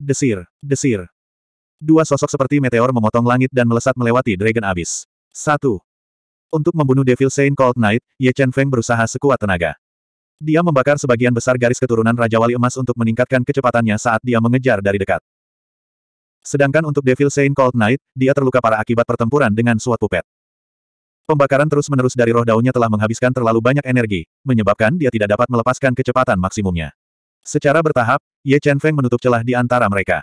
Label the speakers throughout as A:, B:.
A: Desir, desir. Dua sosok seperti meteor memotong langit dan melesat melewati Dragon Abyss. Satu. Untuk membunuh Devil Saint Cold Knight, Ye Chen Feng berusaha sekuat tenaga. Dia membakar sebagian besar garis keturunan Raja Wali Emas untuk meningkatkan kecepatannya saat dia mengejar dari dekat. Sedangkan untuk Devil Saint Cold Knight, dia terluka parah akibat pertempuran dengan suatu pupet. Pembakaran terus-menerus dari roh daunnya telah menghabiskan terlalu banyak energi, menyebabkan dia tidak dapat melepaskan kecepatan maksimumnya. Secara bertahap, Ye Chen Feng menutup celah di antara mereka.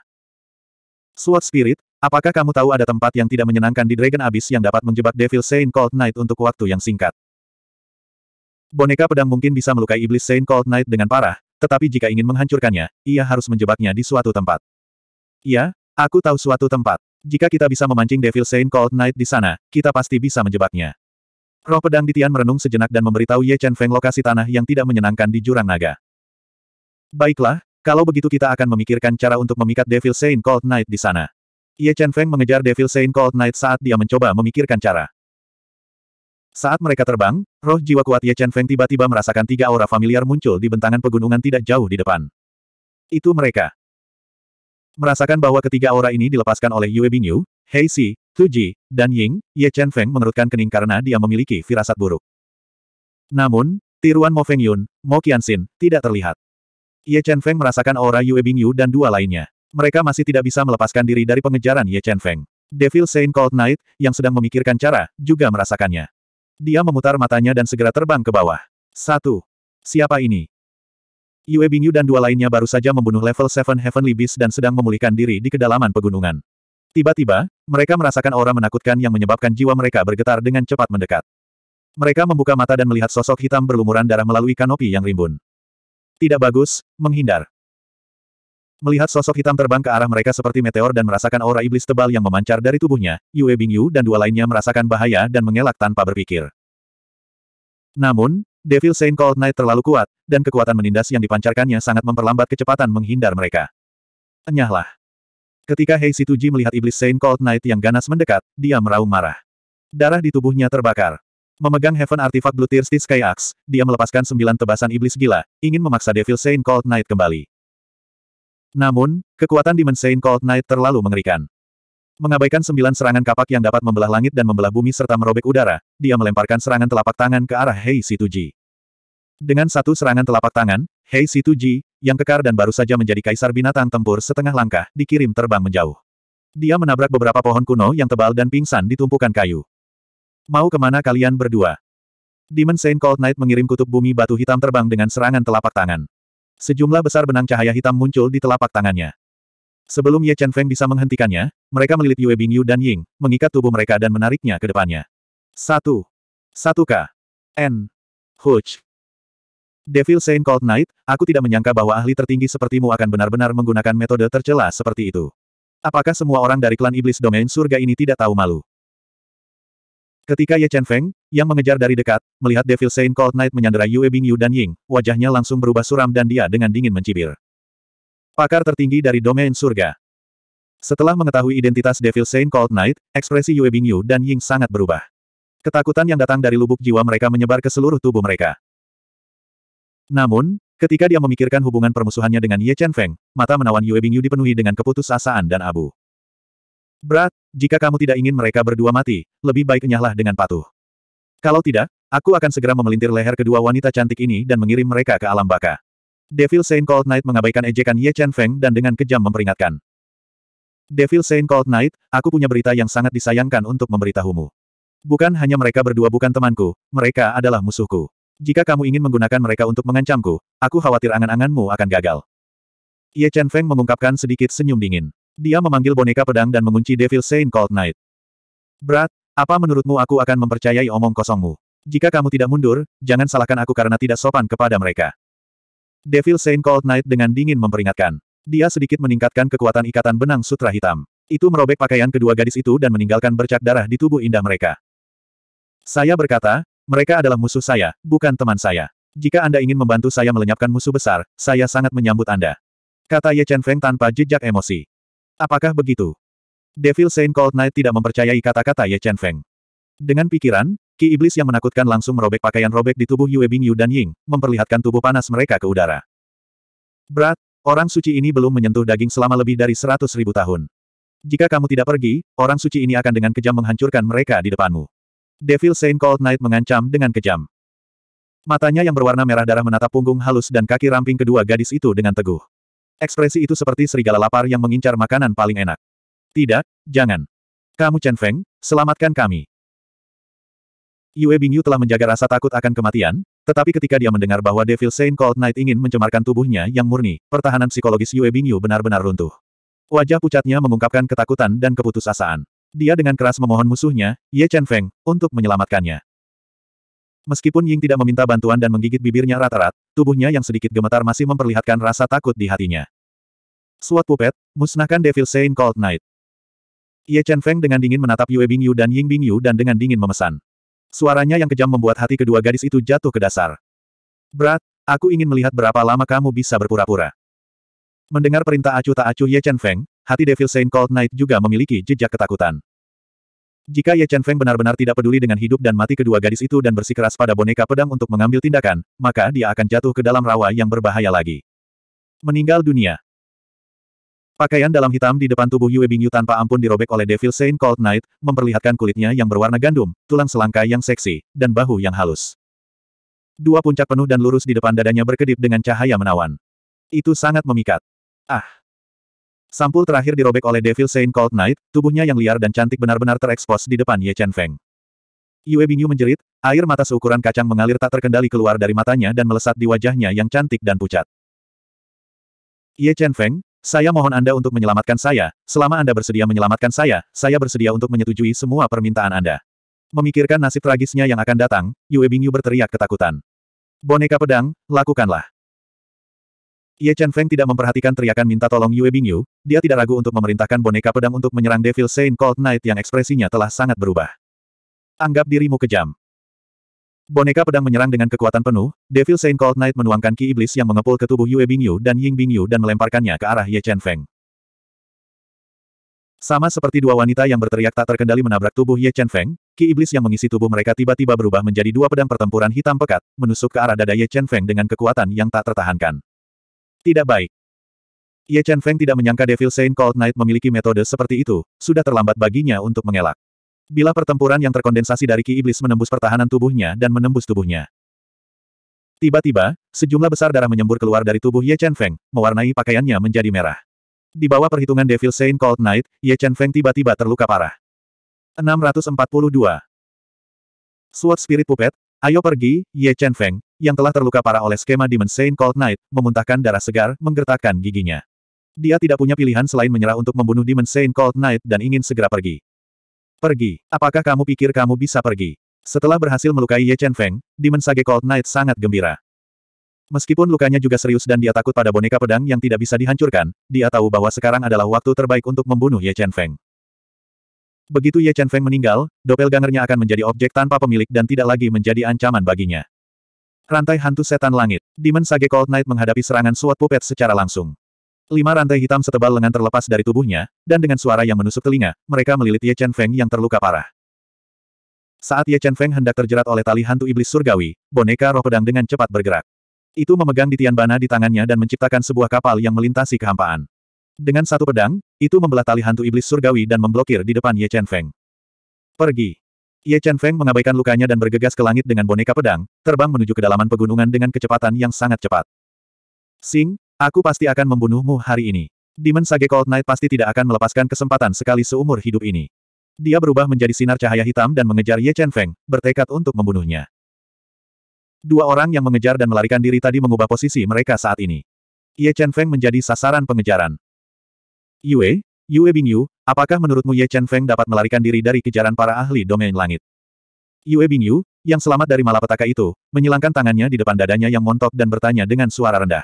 A: Sword Spirit, apakah kamu tahu ada tempat yang tidak menyenangkan di Dragon Abyss yang dapat menjebak Devil Saint Cold Knight untuk waktu yang singkat? Boneka pedang mungkin bisa melukai iblis Saint Cold Knight dengan parah, tetapi jika ingin menghancurkannya, ia harus menjebaknya di suatu tempat. Ya, aku tahu suatu tempat. Jika kita bisa memancing Devil Saint Cold Knight di sana, kita pasti bisa menjebaknya. Roh pedang di Tian merenung sejenak dan memberitahu Ye Chen Feng lokasi tanah yang tidak menyenangkan di jurang naga. Baiklah, kalau begitu kita akan memikirkan cara untuk memikat Devil Saint Cold Knight di sana. Ye Chen Feng mengejar Devil Saint Cold Knight saat dia mencoba memikirkan cara. Saat mereka terbang, roh jiwa kuat Ye Chen Feng tiba-tiba merasakan tiga aura familiar muncul di bentangan pegunungan tidak jauh di depan. Itu mereka. Merasakan bahwa ketiga aura ini dilepaskan oleh Yue Bingyu, Hei Si, Tuji, dan Ying, Ye Chen Feng mengerutkan kening karena dia memiliki firasat buruk. Namun, tiruan Mo Feng Yun, Mo Qianxin, tidak terlihat. Ye Chen Feng merasakan aura Yue Bing Yu dan dua lainnya. Mereka masih tidak bisa melepaskan diri dari pengejaran Ye Chen Feng. Devil Saint Cold Knight, yang sedang memikirkan cara, juga merasakannya. Dia memutar matanya dan segera terbang ke bawah. Satu. Siapa ini? Yue Bingyu dan dua lainnya baru saja membunuh level 7 Heavenly Beast dan sedang memulihkan diri di kedalaman pegunungan. Tiba-tiba, mereka merasakan aura menakutkan yang menyebabkan jiwa mereka bergetar dengan cepat mendekat. Mereka membuka mata dan melihat sosok hitam berlumuran darah melalui kanopi yang rimbun. Tidak bagus, menghindar. Melihat sosok hitam terbang ke arah mereka seperti meteor dan merasakan aura iblis tebal yang memancar dari tubuhnya, Yue Bingyu dan dua lainnya merasakan bahaya dan mengelak tanpa berpikir. Namun, Devil Saint Cold Knight terlalu kuat, dan kekuatan menindas yang dipancarkannya sangat memperlambat kecepatan menghindar mereka. Enyahlah. Ketika Hei Situji melihat iblis Saint Cold Knight yang ganas mendekat, dia meraung marah. Darah di tubuhnya terbakar. Memegang Heaven Artifact Blue Tears di Sky Axe, dia melepaskan sembilan tebasan iblis gila, ingin memaksa Devil Saint Cold Knight kembali. Namun, kekuatan Demon Saint Cold Knight terlalu mengerikan. Mengabaikan sembilan serangan kapak yang dapat membelah langit dan membelah bumi serta merobek udara, dia melemparkan serangan telapak tangan ke arah Hei Situji. Dengan satu serangan telapak tangan, Hei Situji, yang kekar dan baru saja menjadi kaisar binatang tempur setengah langkah, dikirim terbang menjauh. Dia menabrak beberapa pohon kuno yang tebal dan pingsan di tumpukan kayu. Mau kemana kalian berdua? Demon Saint Cold Knight mengirim kutub bumi batu hitam terbang dengan serangan telapak tangan. Sejumlah besar benang cahaya hitam muncul di telapak tangannya. Sebelum Ye Chen Feng bisa menghentikannya, mereka melilit Yue Bingyu dan Ying, mengikat tubuh mereka dan menariknya ke depannya. Satu. Satu K. N. Huch. Devil Saint Cold Knight, aku tidak menyangka bahwa ahli tertinggi sepertimu akan benar-benar menggunakan metode tercela seperti itu. Apakah semua orang dari klan iblis domain surga ini tidak tahu malu? Ketika Ye Chen Feng, yang mengejar dari dekat, melihat Devil Saint Cold Knight menyandera Yue Bing Yu dan Ying, wajahnya langsung berubah suram dan dia dengan dingin mencibir. Pakar tertinggi dari domain surga. Setelah mengetahui identitas Devil Saint Cold Knight, ekspresi Yue Bing Yu dan Ying sangat berubah. Ketakutan yang datang dari lubuk jiwa mereka menyebar ke seluruh tubuh mereka. Namun, ketika dia memikirkan hubungan permusuhannya dengan Ye Chen Feng, mata menawan Yue Bingyu dipenuhi dengan keputusasaan dan abu. Berat, jika kamu tidak ingin mereka berdua mati, lebih baik enyahlah dengan patuh. Kalau tidak, aku akan segera memelintir leher kedua wanita cantik ini dan mengirim mereka ke alam baka. Devil Saint Cold Knight mengabaikan ejekan Ye Chen Feng dan dengan kejam memperingatkan. Devil Saint Cold Knight, aku punya berita yang sangat disayangkan untuk memberitahumu. Bukan hanya mereka berdua bukan temanku, mereka adalah musuhku. Jika kamu ingin menggunakan mereka untuk mengancamku, aku khawatir angan-anganmu akan gagal. Ye Chen Feng mengungkapkan sedikit senyum dingin. Dia memanggil boneka pedang dan mengunci Devil Saint Cold Knight. Berat, apa menurutmu aku akan mempercayai omong kosongmu? Jika kamu tidak mundur, jangan salahkan aku karena tidak sopan kepada mereka. Devil Saint Cold Knight dengan dingin memperingatkan. Dia sedikit meningkatkan kekuatan ikatan benang sutra hitam. Itu merobek pakaian kedua gadis itu dan meninggalkan bercak darah di tubuh indah mereka. Saya berkata, mereka adalah musuh saya, bukan teman saya. Jika Anda ingin membantu saya melenyapkan musuh besar, saya sangat menyambut Anda. Kata Ye Chen Feng tanpa jejak emosi. Apakah begitu? Devil Saint Cold Knight tidak mempercayai kata-kata Ye Chen Feng. Dengan pikiran, ki iblis yang menakutkan langsung merobek pakaian robek di tubuh Yue Bingyu dan Ying, memperlihatkan tubuh panas mereka ke udara. Berat, orang suci ini belum menyentuh daging selama lebih dari seratus ribu tahun. Jika kamu tidak pergi, orang suci ini akan dengan kejam menghancurkan mereka di depanmu. Devil Saint Cold Knight mengancam dengan kejam. Matanya yang berwarna merah darah menatap punggung halus dan kaki ramping kedua gadis itu dengan teguh. Ekspresi itu seperti serigala lapar yang mengincar makanan paling enak. Tidak, jangan. Kamu Chen Feng, selamatkan kami. Yue Bingyu telah menjaga rasa takut akan kematian, tetapi ketika dia mendengar bahwa Devil Saint Cold Knight ingin mencemarkan tubuhnya yang murni, pertahanan psikologis Yue Bingyu benar-benar runtuh. Wajah pucatnya mengungkapkan ketakutan dan keputusasaan. Dia dengan keras memohon musuhnya, Ye Chen Feng, untuk menyelamatkannya. Meskipun Ying tidak meminta bantuan dan menggigit bibirnya rata-rat, tubuhnya yang sedikit gemetar masih memperlihatkan rasa takut di hatinya. Suat pupet, musnahkan Devil Saint Cold Knight. Ye Chen Feng dengan dingin menatap Yue Bingyu dan Ying Bingyu dan dengan dingin memesan. Suaranya yang kejam membuat hati kedua gadis itu jatuh ke dasar. Berat, aku ingin melihat berapa lama kamu bisa berpura-pura. Mendengar perintah acuh tak acuh Ye Chen Feng, hati Devil Saint Cold Knight juga memiliki jejak ketakutan. Jika Ye Chen Feng benar-benar tidak peduli dengan hidup dan mati kedua gadis itu dan bersikeras pada boneka pedang untuk mengambil tindakan, maka dia akan jatuh ke dalam rawa yang berbahaya lagi. Meninggal dunia. Pakaian dalam hitam di depan tubuh Yue Bingyu tanpa ampun dirobek oleh Devil Saint Cold Knight, memperlihatkan kulitnya yang berwarna gandum, tulang selangka yang seksi, dan bahu yang halus. Dua puncak penuh dan lurus di depan dadanya berkedip dengan cahaya menawan. Itu sangat memikat. Ah! Sampul terakhir dirobek oleh Devil Saint Cold Knight, tubuhnya yang liar dan cantik benar-benar terekspos di depan Ye Chen Feng. Yue Bingyu menjerit, air mata seukuran kacang mengalir tak terkendali keluar dari matanya dan melesat di wajahnya yang cantik dan pucat. Ye Chen Feng, saya mohon Anda untuk menyelamatkan saya, selama Anda bersedia menyelamatkan saya, saya bersedia untuk menyetujui semua permintaan Anda. Memikirkan nasib tragisnya yang akan datang, Yue Bingyu berteriak ketakutan. Boneka pedang, lakukanlah. Ye Chen Feng tidak memperhatikan teriakan minta tolong Yue Bingyu, dia tidak ragu untuk memerintahkan boneka pedang untuk menyerang Devil Saint Cold Knight yang ekspresinya telah sangat berubah. Anggap dirimu kejam. Boneka pedang menyerang dengan kekuatan penuh, Devil Saint Cold Knight menuangkan ki iblis yang mengepul ke tubuh Yue Bingyu dan Ying Bingyu dan melemparkannya ke arah Ye Chen Feng. Sama seperti dua wanita yang berteriak tak terkendali menabrak tubuh Ye Chen Feng, ki iblis yang mengisi tubuh mereka tiba-tiba berubah menjadi dua pedang pertempuran hitam pekat, menusuk ke arah dada Ye Chen Feng dengan kekuatan yang tak tertahankan. Tidak baik. Ye Chen Feng tidak menyangka Devil Saint Cold Knight memiliki metode seperti itu, sudah terlambat baginya untuk mengelak. Bila pertempuran yang terkondensasi dari Ki Iblis menembus pertahanan tubuhnya dan menembus tubuhnya. Tiba-tiba, sejumlah besar darah menyembur keluar dari tubuh Ye Chen Feng, mewarnai pakaiannya menjadi merah. Di bawah perhitungan Devil Saint Cold Knight, Ye Chen Feng tiba-tiba terluka parah. 642. Sword Spirit Puppet, Ayo pergi, Ye Chen Feng, yang telah terluka parah oleh skema Demon Saint Cold Knight, memuntahkan darah segar, menggertakkan giginya. Dia tidak punya pilihan selain menyerah untuk membunuh Demon Saint Cold Knight dan ingin segera pergi. Pergi, apakah kamu pikir kamu bisa pergi? Setelah berhasil melukai Ye Chen Feng, Demon Sage Cold Knight sangat gembira. Meskipun lukanya juga serius dan dia takut pada boneka pedang yang tidak bisa dihancurkan, dia tahu bahwa sekarang adalah waktu terbaik untuk membunuh Ye Chen Feng. Begitu Ye Chen Feng meninggal, doppelganger-nya akan menjadi objek tanpa pemilik dan tidak lagi menjadi ancaman baginya. Rantai hantu setan langit. Demon Sage Cold Knight menghadapi serangan suat pupet secara langsung. Lima rantai hitam setebal lengan terlepas dari tubuhnya, dan dengan suara yang menusuk telinga, mereka melilit Ye Chen Feng yang terluka parah. Saat Ye Chen Feng hendak terjerat oleh tali hantu iblis surgawi, boneka roh pedang dengan cepat bergerak. Itu memegang di Tian bana di tangannya dan menciptakan sebuah kapal yang melintasi kehampaan. Dengan satu pedang, itu membelah tali hantu iblis surgawi dan memblokir di depan Ye Chen Feng. Pergi. Ye Chen Feng mengabaikan lukanya dan bergegas ke langit dengan boneka pedang, terbang menuju kedalaman pegunungan dengan kecepatan yang sangat cepat. Sing, aku pasti akan membunuhmu hari ini. Demon Sage Cold Knight pasti tidak akan melepaskan kesempatan sekali seumur hidup ini. Dia berubah menjadi sinar cahaya hitam dan mengejar Ye Chen Feng, bertekad untuk membunuhnya. Dua orang yang mengejar dan melarikan diri tadi mengubah posisi mereka saat ini. Ye Chen Feng menjadi sasaran pengejaran. Yue, Yue Yu, apakah menurutmu Ye Chen Feng dapat melarikan diri dari kejaran para ahli domain langit? Yue Yu, yang selamat dari malapetaka itu, menyilangkan tangannya di depan dadanya yang montok dan bertanya dengan suara rendah.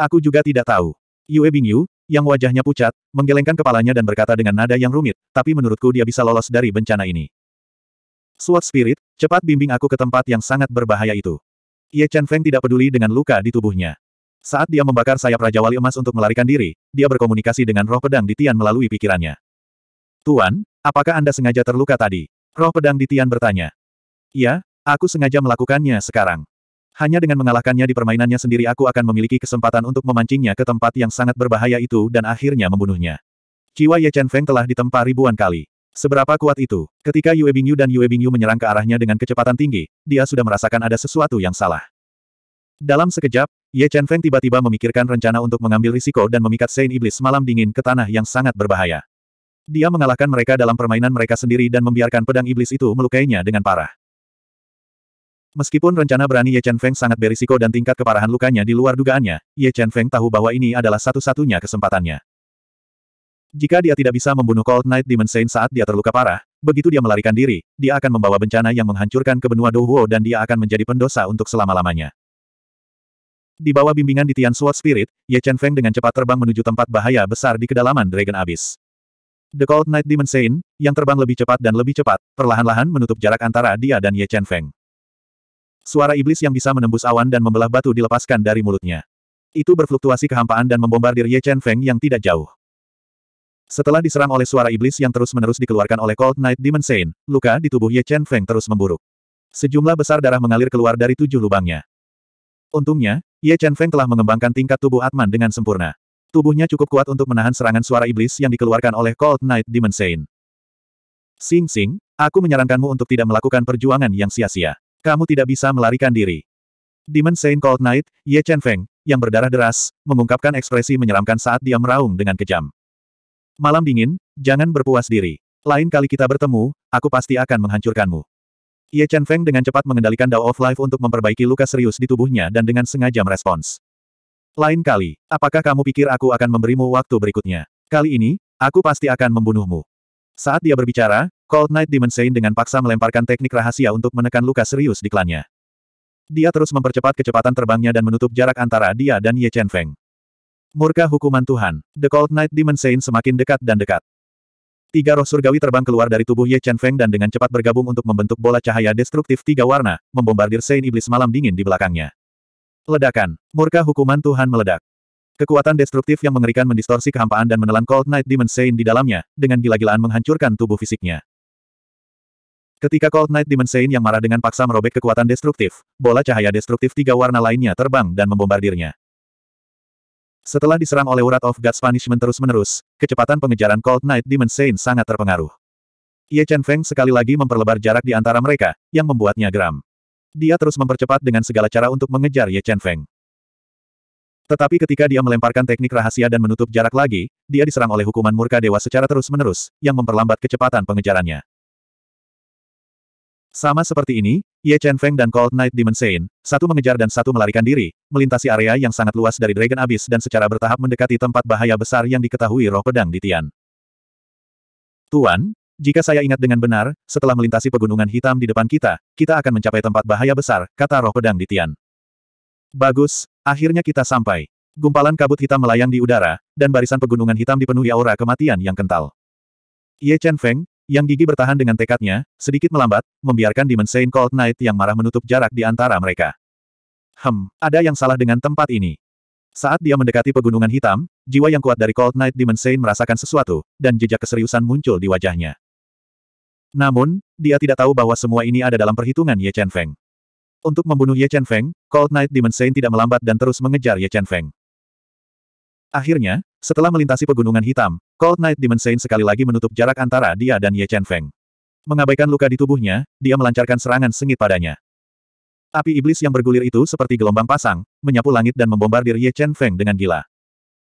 A: Aku juga tidak tahu. Yue Yu, yang wajahnya pucat, menggelengkan kepalanya dan berkata dengan nada yang rumit, tapi menurutku dia bisa lolos dari bencana ini. Sword Spirit, cepat bimbing aku ke tempat yang sangat berbahaya itu. Ye Chen Feng tidak peduli dengan luka di tubuhnya. Saat dia membakar sayap Raja Wali Emas untuk melarikan diri, dia berkomunikasi dengan roh pedang di Tian melalui pikirannya. Tuan, apakah Anda sengaja terluka tadi? Roh pedang di Tian bertanya. Ya, aku sengaja melakukannya sekarang. Hanya dengan mengalahkannya di permainannya sendiri aku akan memiliki kesempatan untuk memancingnya ke tempat yang sangat berbahaya itu dan akhirnya membunuhnya. Jiwa Ye Chen Feng telah ditempa ribuan kali. Seberapa kuat itu? Ketika Yue Bingyu dan Yue Bingyu menyerang ke arahnya dengan kecepatan tinggi, dia sudah merasakan ada sesuatu yang salah. Dalam sekejap, Ye Chen Feng tiba-tiba memikirkan rencana untuk mengambil risiko dan memikat Sein Iblis malam dingin ke tanah yang sangat berbahaya. Dia mengalahkan mereka dalam permainan mereka sendiri dan membiarkan pedang iblis itu melukainya dengan parah. Meskipun rencana berani Ye Chen Feng sangat berisiko dan tingkat keparahan lukanya di luar dugaannya, Ye Chen Feng tahu bahwa ini adalah satu-satunya kesempatannya. Jika dia tidak bisa membunuh Cold Knight Demon Saint saat dia terluka parah, begitu dia melarikan diri, dia akan membawa bencana yang menghancurkan ke benua Douhuo dan dia akan menjadi pendosa untuk selama-lamanya. Di bawah bimbingan di Tian Sword Spirit, Ye Chen Feng dengan cepat terbang menuju tempat bahaya besar di kedalaman Dragon Abyss. The Cold Night Demon Saint, yang terbang lebih cepat dan lebih cepat, perlahan-lahan menutup jarak antara dia dan Ye Chen Feng. Suara iblis yang bisa menembus awan dan membelah batu dilepaskan dari mulutnya. Itu berfluktuasi kehampaan dan membombardir Ye Chen Feng yang tidak jauh. Setelah diserang oleh suara iblis yang terus-menerus dikeluarkan oleh Cold Night Demon Saint, luka di tubuh Ye Chen Feng terus memburuk. Sejumlah besar darah mengalir keluar dari tujuh lubangnya. Untungnya, Ye Chen Feng telah mengembangkan tingkat tubuh Atman dengan sempurna. Tubuhnya cukup kuat untuk menahan serangan suara iblis yang dikeluarkan oleh Cold Knight Demon Sein. Sing Sing, aku menyarankanmu untuk tidak melakukan perjuangan yang sia-sia. Kamu tidak bisa melarikan diri. Demon Sein Cold Knight, Ye Chen Feng, yang berdarah deras, mengungkapkan ekspresi menyeramkan saat dia meraung dengan kejam. Malam dingin, jangan berpuas diri. Lain kali kita bertemu, aku pasti akan menghancurkanmu. Ye Chen Feng dengan cepat mengendalikan Dao of Life untuk memperbaiki luka serius di tubuhnya dan dengan sengaja merespons. Lain kali, apakah kamu pikir aku akan memberimu waktu berikutnya? Kali ini, aku pasti akan membunuhmu. Saat dia berbicara, Cold Knight Demon Saint dengan paksa melemparkan teknik rahasia untuk menekan luka serius di klannya. Dia terus mempercepat kecepatan terbangnya dan menutup jarak antara dia dan Ye Chen Feng. Murka hukuman Tuhan, The Cold Knight Demon Saint semakin dekat dan dekat. Tiga roh surgawi terbang keluar dari tubuh Ye Chen Feng dan dengan cepat bergabung untuk membentuk bola cahaya destruktif tiga warna, membombardir Sein Iblis Malam Dingin di belakangnya. Ledakan. Murka hukuman Tuhan meledak. Kekuatan destruktif yang mengerikan mendistorsi kehampaan dan menelan Cold Night Demon Sein di dalamnya, dengan gila-gilaan menghancurkan tubuh fisiknya. Ketika Cold Night Demon Sein yang marah dengan paksa merobek kekuatan destruktif, bola cahaya destruktif tiga warna lainnya terbang dan membombardirnya. Setelah diserang oleh urat of God's Punishment terus-menerus, kecepatan pengejaran Cold Knight Demon Saint sangat terpengaruh. Ye Chen Feng sekali lagi memperlebar jarak di antara mereka, yang membuatnya geram. Dia terus mempercepat dengan segala cara untuk mengejar Ye Chen Feng. Tetapi ketika dia melemparkan teknik rahasia dan menutup jarak lagi, dia diserang oleh hukuman murka dewa secara terus-menerus, yang memperlambat kecepatan pengejarannya. Sama seperti ini, Ye Chen Feng dan Cold Knight Demon Saint, satu mengejar dan satu melarikan diri, melintasi area yang sangat luas dari Dragon Abyss dan secara bertahap mendekati tempat bahaya besar yang diketahui roh pedang di Tian. Tuan, jika saya ingat dengan benar, setelah melintasi pegunungan hitam di depan kita, kita akan mencapai tempat bahaya besar, kata roh pedang di Tian. Bagus, akhirnya kita sampai. Gumpalan kabut hitam melayang di udara, dan barisan pegunungan hitam dipenuhi aura kematian yang kental. Ye Chen Feng, yang gigi bertahan dengan tekadnya, sedikit melambat, membiarkan Demon Saint Cold Knight yang marah menutup jarak di antara mereka. Hem, ada yang salah dengan tempat ini. Saat dia mendekati pegunungan hitam, jiwa yang kuat dari Cold Knight Demon Saint merasakan sesuatu, dan jejak keseriusan muncul di wajahnya. Namun, dia tidak tahu bahwa semua ini ada dalam perhitungan Ye Chen Feng. Untuk membunuh Ye Chen Feng, Cold Knight Demon Saint tidak melambat dan terus mengejar Ye Chen Feng. Akhirnya, setelah melintasi pegunungan hitam, Cold Knight Demon sekali lagi menutup jarak antara dia dan Ye Chen Feng. Mengabaikan luka di tubuhnya, dia melancarkan serangan sengit padanya. Api iblis yang bergulir itu seperti gelombang pasang, menyapu langit dan membombardir Ye Chen Feng dengan gila.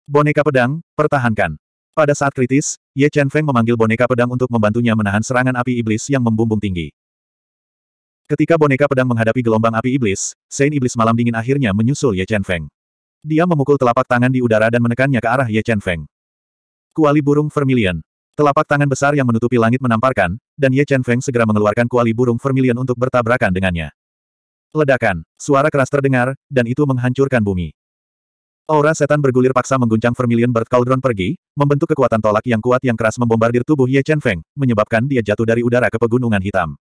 A: Boneka pedang, pertahankan. Pada saat kritis, Ye Chen Feng memanggil boneka pedang untuk membantunya menahan serangan api iblis yang membumbung tinggi. Ketika boneka pedang menghadapi gelombang api iblis, Sein Iblis Malam Dingin akhirnya menyusul Ye Chen Feng. Dia memukul telapak tangan di udara dan menekannya ke arah Ye Chen Feng. Kuali burung vermilion. Telapak tangan besar yang menutupi langit menamparkan, dan Ye Chen Feng segera mengeluarkan kuali burung vermilion untuk bertabrakan dengannya. Ledakan, suara keras terdengar, dan itu menghancurkan bumi. Aura setan bergulir paksa mengguncang vermilion bird cauldron pergi, membentuk kekuatan tolak yang kuat yang keras membombardir tubuh Ye Chen Feng, menyebabkan dia jatuh dari udara ke pegunungan hitam.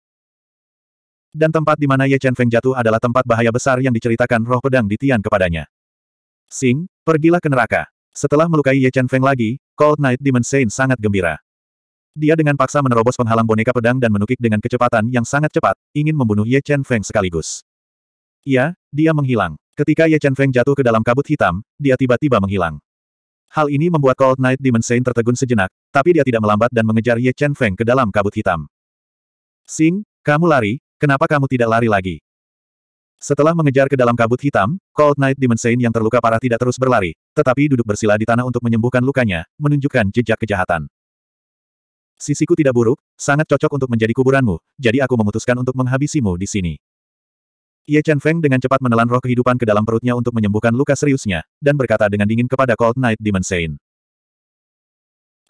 A: Dan tempat di mana Ye Chen Feng jatuh adalah tempat bahaya besar yang diceritakan roh pedang di Tian kepadanya. Sing, pergilah ke neraka. Setelah melukai Ye Chen Feng lagi, Cold Night Demon Saint sangat gembira. Dia dengan paksa menerobos penghalang boneka pedang dan menukik dengan kecepatan yang sangat cepat, ingin membunuh Ye Chen Feng sekaligus. Ya, dia menghilang. Ketika Ye Chen Feng jatuh ke dalam kabut hitam, dia tiba-tiba menghilang. Hal ini membuat Cold Night Demon Saint tertegun sejenak, tapi dia tidak melambat dan mengejar Ye Chen Feng ke dalam kabut hitam. Sing, kamu lari, kenapa kamu tidak lari lagi? Setelah mengejar ke dalam kabut hitam, Cold Knight Saint yang terluka parah tidak terus berlari, tetapi duduk bersila di tanah untuk menyembuhkan lukanya, menunjukkan jejak kejahatan. Sisiku tidak buruk, sangat cocok untuk menjadi kuburanmu, jadi aku memutuskan untuk menghabisimu di sini. Ye Chen Feng dengan cepat menelan roh kehidupan ke dalam perutnya untuk menyembuhkan luka seriusnya, dan berkata dengan dingin kepada Cold Knight Saint.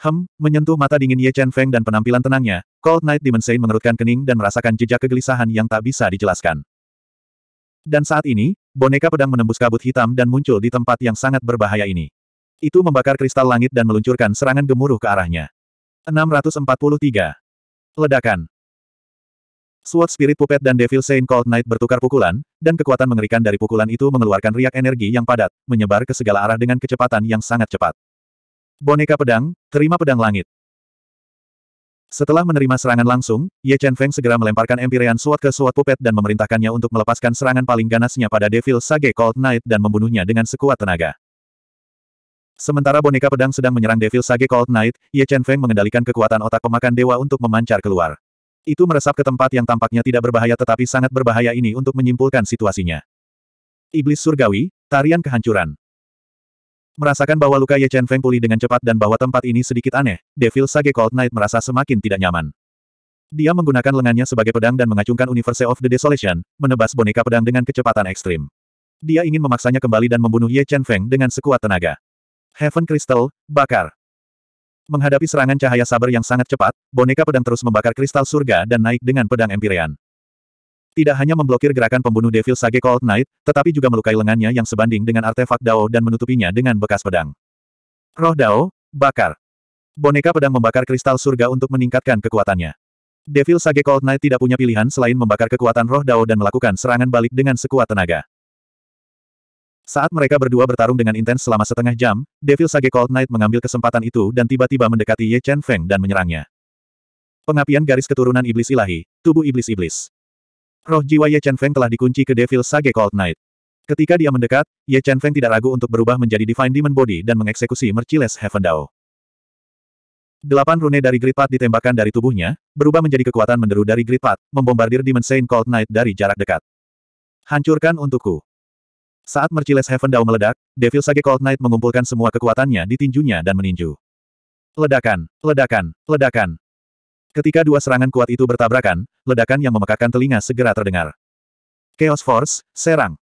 A: Hem, menyentuh mata dingin Ye Chen Feng dan penampilan tenangnya, Cold Knight Saint mengerutkan kening dan merasakan jejak kegelisahan yang tak bisa dijelaskan. Dan saat ini, boneka pedang menembus kabut hitam dan muncul di tempat yang sangat berbahaya ini. Itu membakar kristal langit dan meluncurkan serangan gemuruh ke arahnya. 643. Ledakan. Sword Spirit Puppet dan Devil Saint Cold Knight bertukar pukulan, dan kekuatan mengerikan dari pukulan itu mengeluarkan riak energi yang padat, menyebar ke segala arah dengan kecepatan yang sangat cepat. Boneka pedang, terima pedang langit. Setelah menerima serangan langsung, Ye Chen Feng segera melemparkan Empyrean Sword ke Sword Puppet dan memerintahkannya untuk melepaskan serangan paling ganasnya pada Devil Sage Cold Knight dan membunuhnya dengan sekuat tenaga. Sementara boneka pedang sedang menyerang Devil Sage Cold Knight, Ye Chen Feng mengendalikan kekuatan otak pemakan dewa untuk memancar keluar. Itu meresap ke tempat yang tampaknya tidak berbahaya tetapi sangat berbahaya ini untuk menyimpulkan situasinya. Iblis Surgawi, Tarian Kehancuran Merasakan bahwa luka Ye Chen Feng pulih dengan cepat dan bahwa tempat ini sedikit aneh, Devil Sage Cold Knight merasa semakin tidak nyaman. Dia menggunakan lengannya sebagai pedang dan mengacungkan Universe of the Desolation, menebas boneka pedang dengan kecepatan ekstrim. Dia ingin memaksanya kembali dan membunuh Ye Chen Feng dengan sekuat tenaga. Heaven Crystal, bakar. Menghadapi serangan cahaya sabar yang sangat cepat, boneka pedang terus membakar kristal surga dan naik dengan pedang empirean. Tidak hanya memblokir gerakan pembunuh Devil Sage Cold Knight, tetapi juga melukai lengannya yang sebanding dengan artefak Dao dan menutupinya dengan bekas pedang. Roh Dao, bakar. Boneka pedang membakar kristal surga untuk meningkatkan kekuatannya. Devil Sage Cold Knight tidak punya pilihan selain membakar kekuatan roh Dao dan melakukan serangan balik dengan sekuat tenaga. Saat mereka berdua bertarung dengan intens selama setengah jam, Devil Sage Cold Knight mengambil kesempatan itu dan tiba-tiba mendekati Ye Chen Feng dan menyerangnya. Pengapian garis keturunan iblis ilahi, tubuh iblis-iblis. Roh jiwa Ye Chen Feng telah dikunci ke Devil Sage Cold Knight. Ketika dia mendekat, Ye Chen Feng tidak ragu untuk berubah menjadi Divine Demon Body dan mengeksekusi Merciless Heaven Dao. Delapan rune dari Great Path ditembakkan dari tubuhnya, berubah menjadi kekuatan menderu dari Great Path, membombardir Demon Saint Cold Knight dari jarak dekat. Hancurkan untukku. Saat Merciless Heaven Dao meledak, Devil Sage Cold Knight mengumpulkan semua kekuatannya di tinjunya dan meninju. Ledakan, ledakan, ledakan. Ketika dua serangan kuat itu bertabrakan, ledakan yang memekakan telinga segera terdengar. Chaos Force, serang!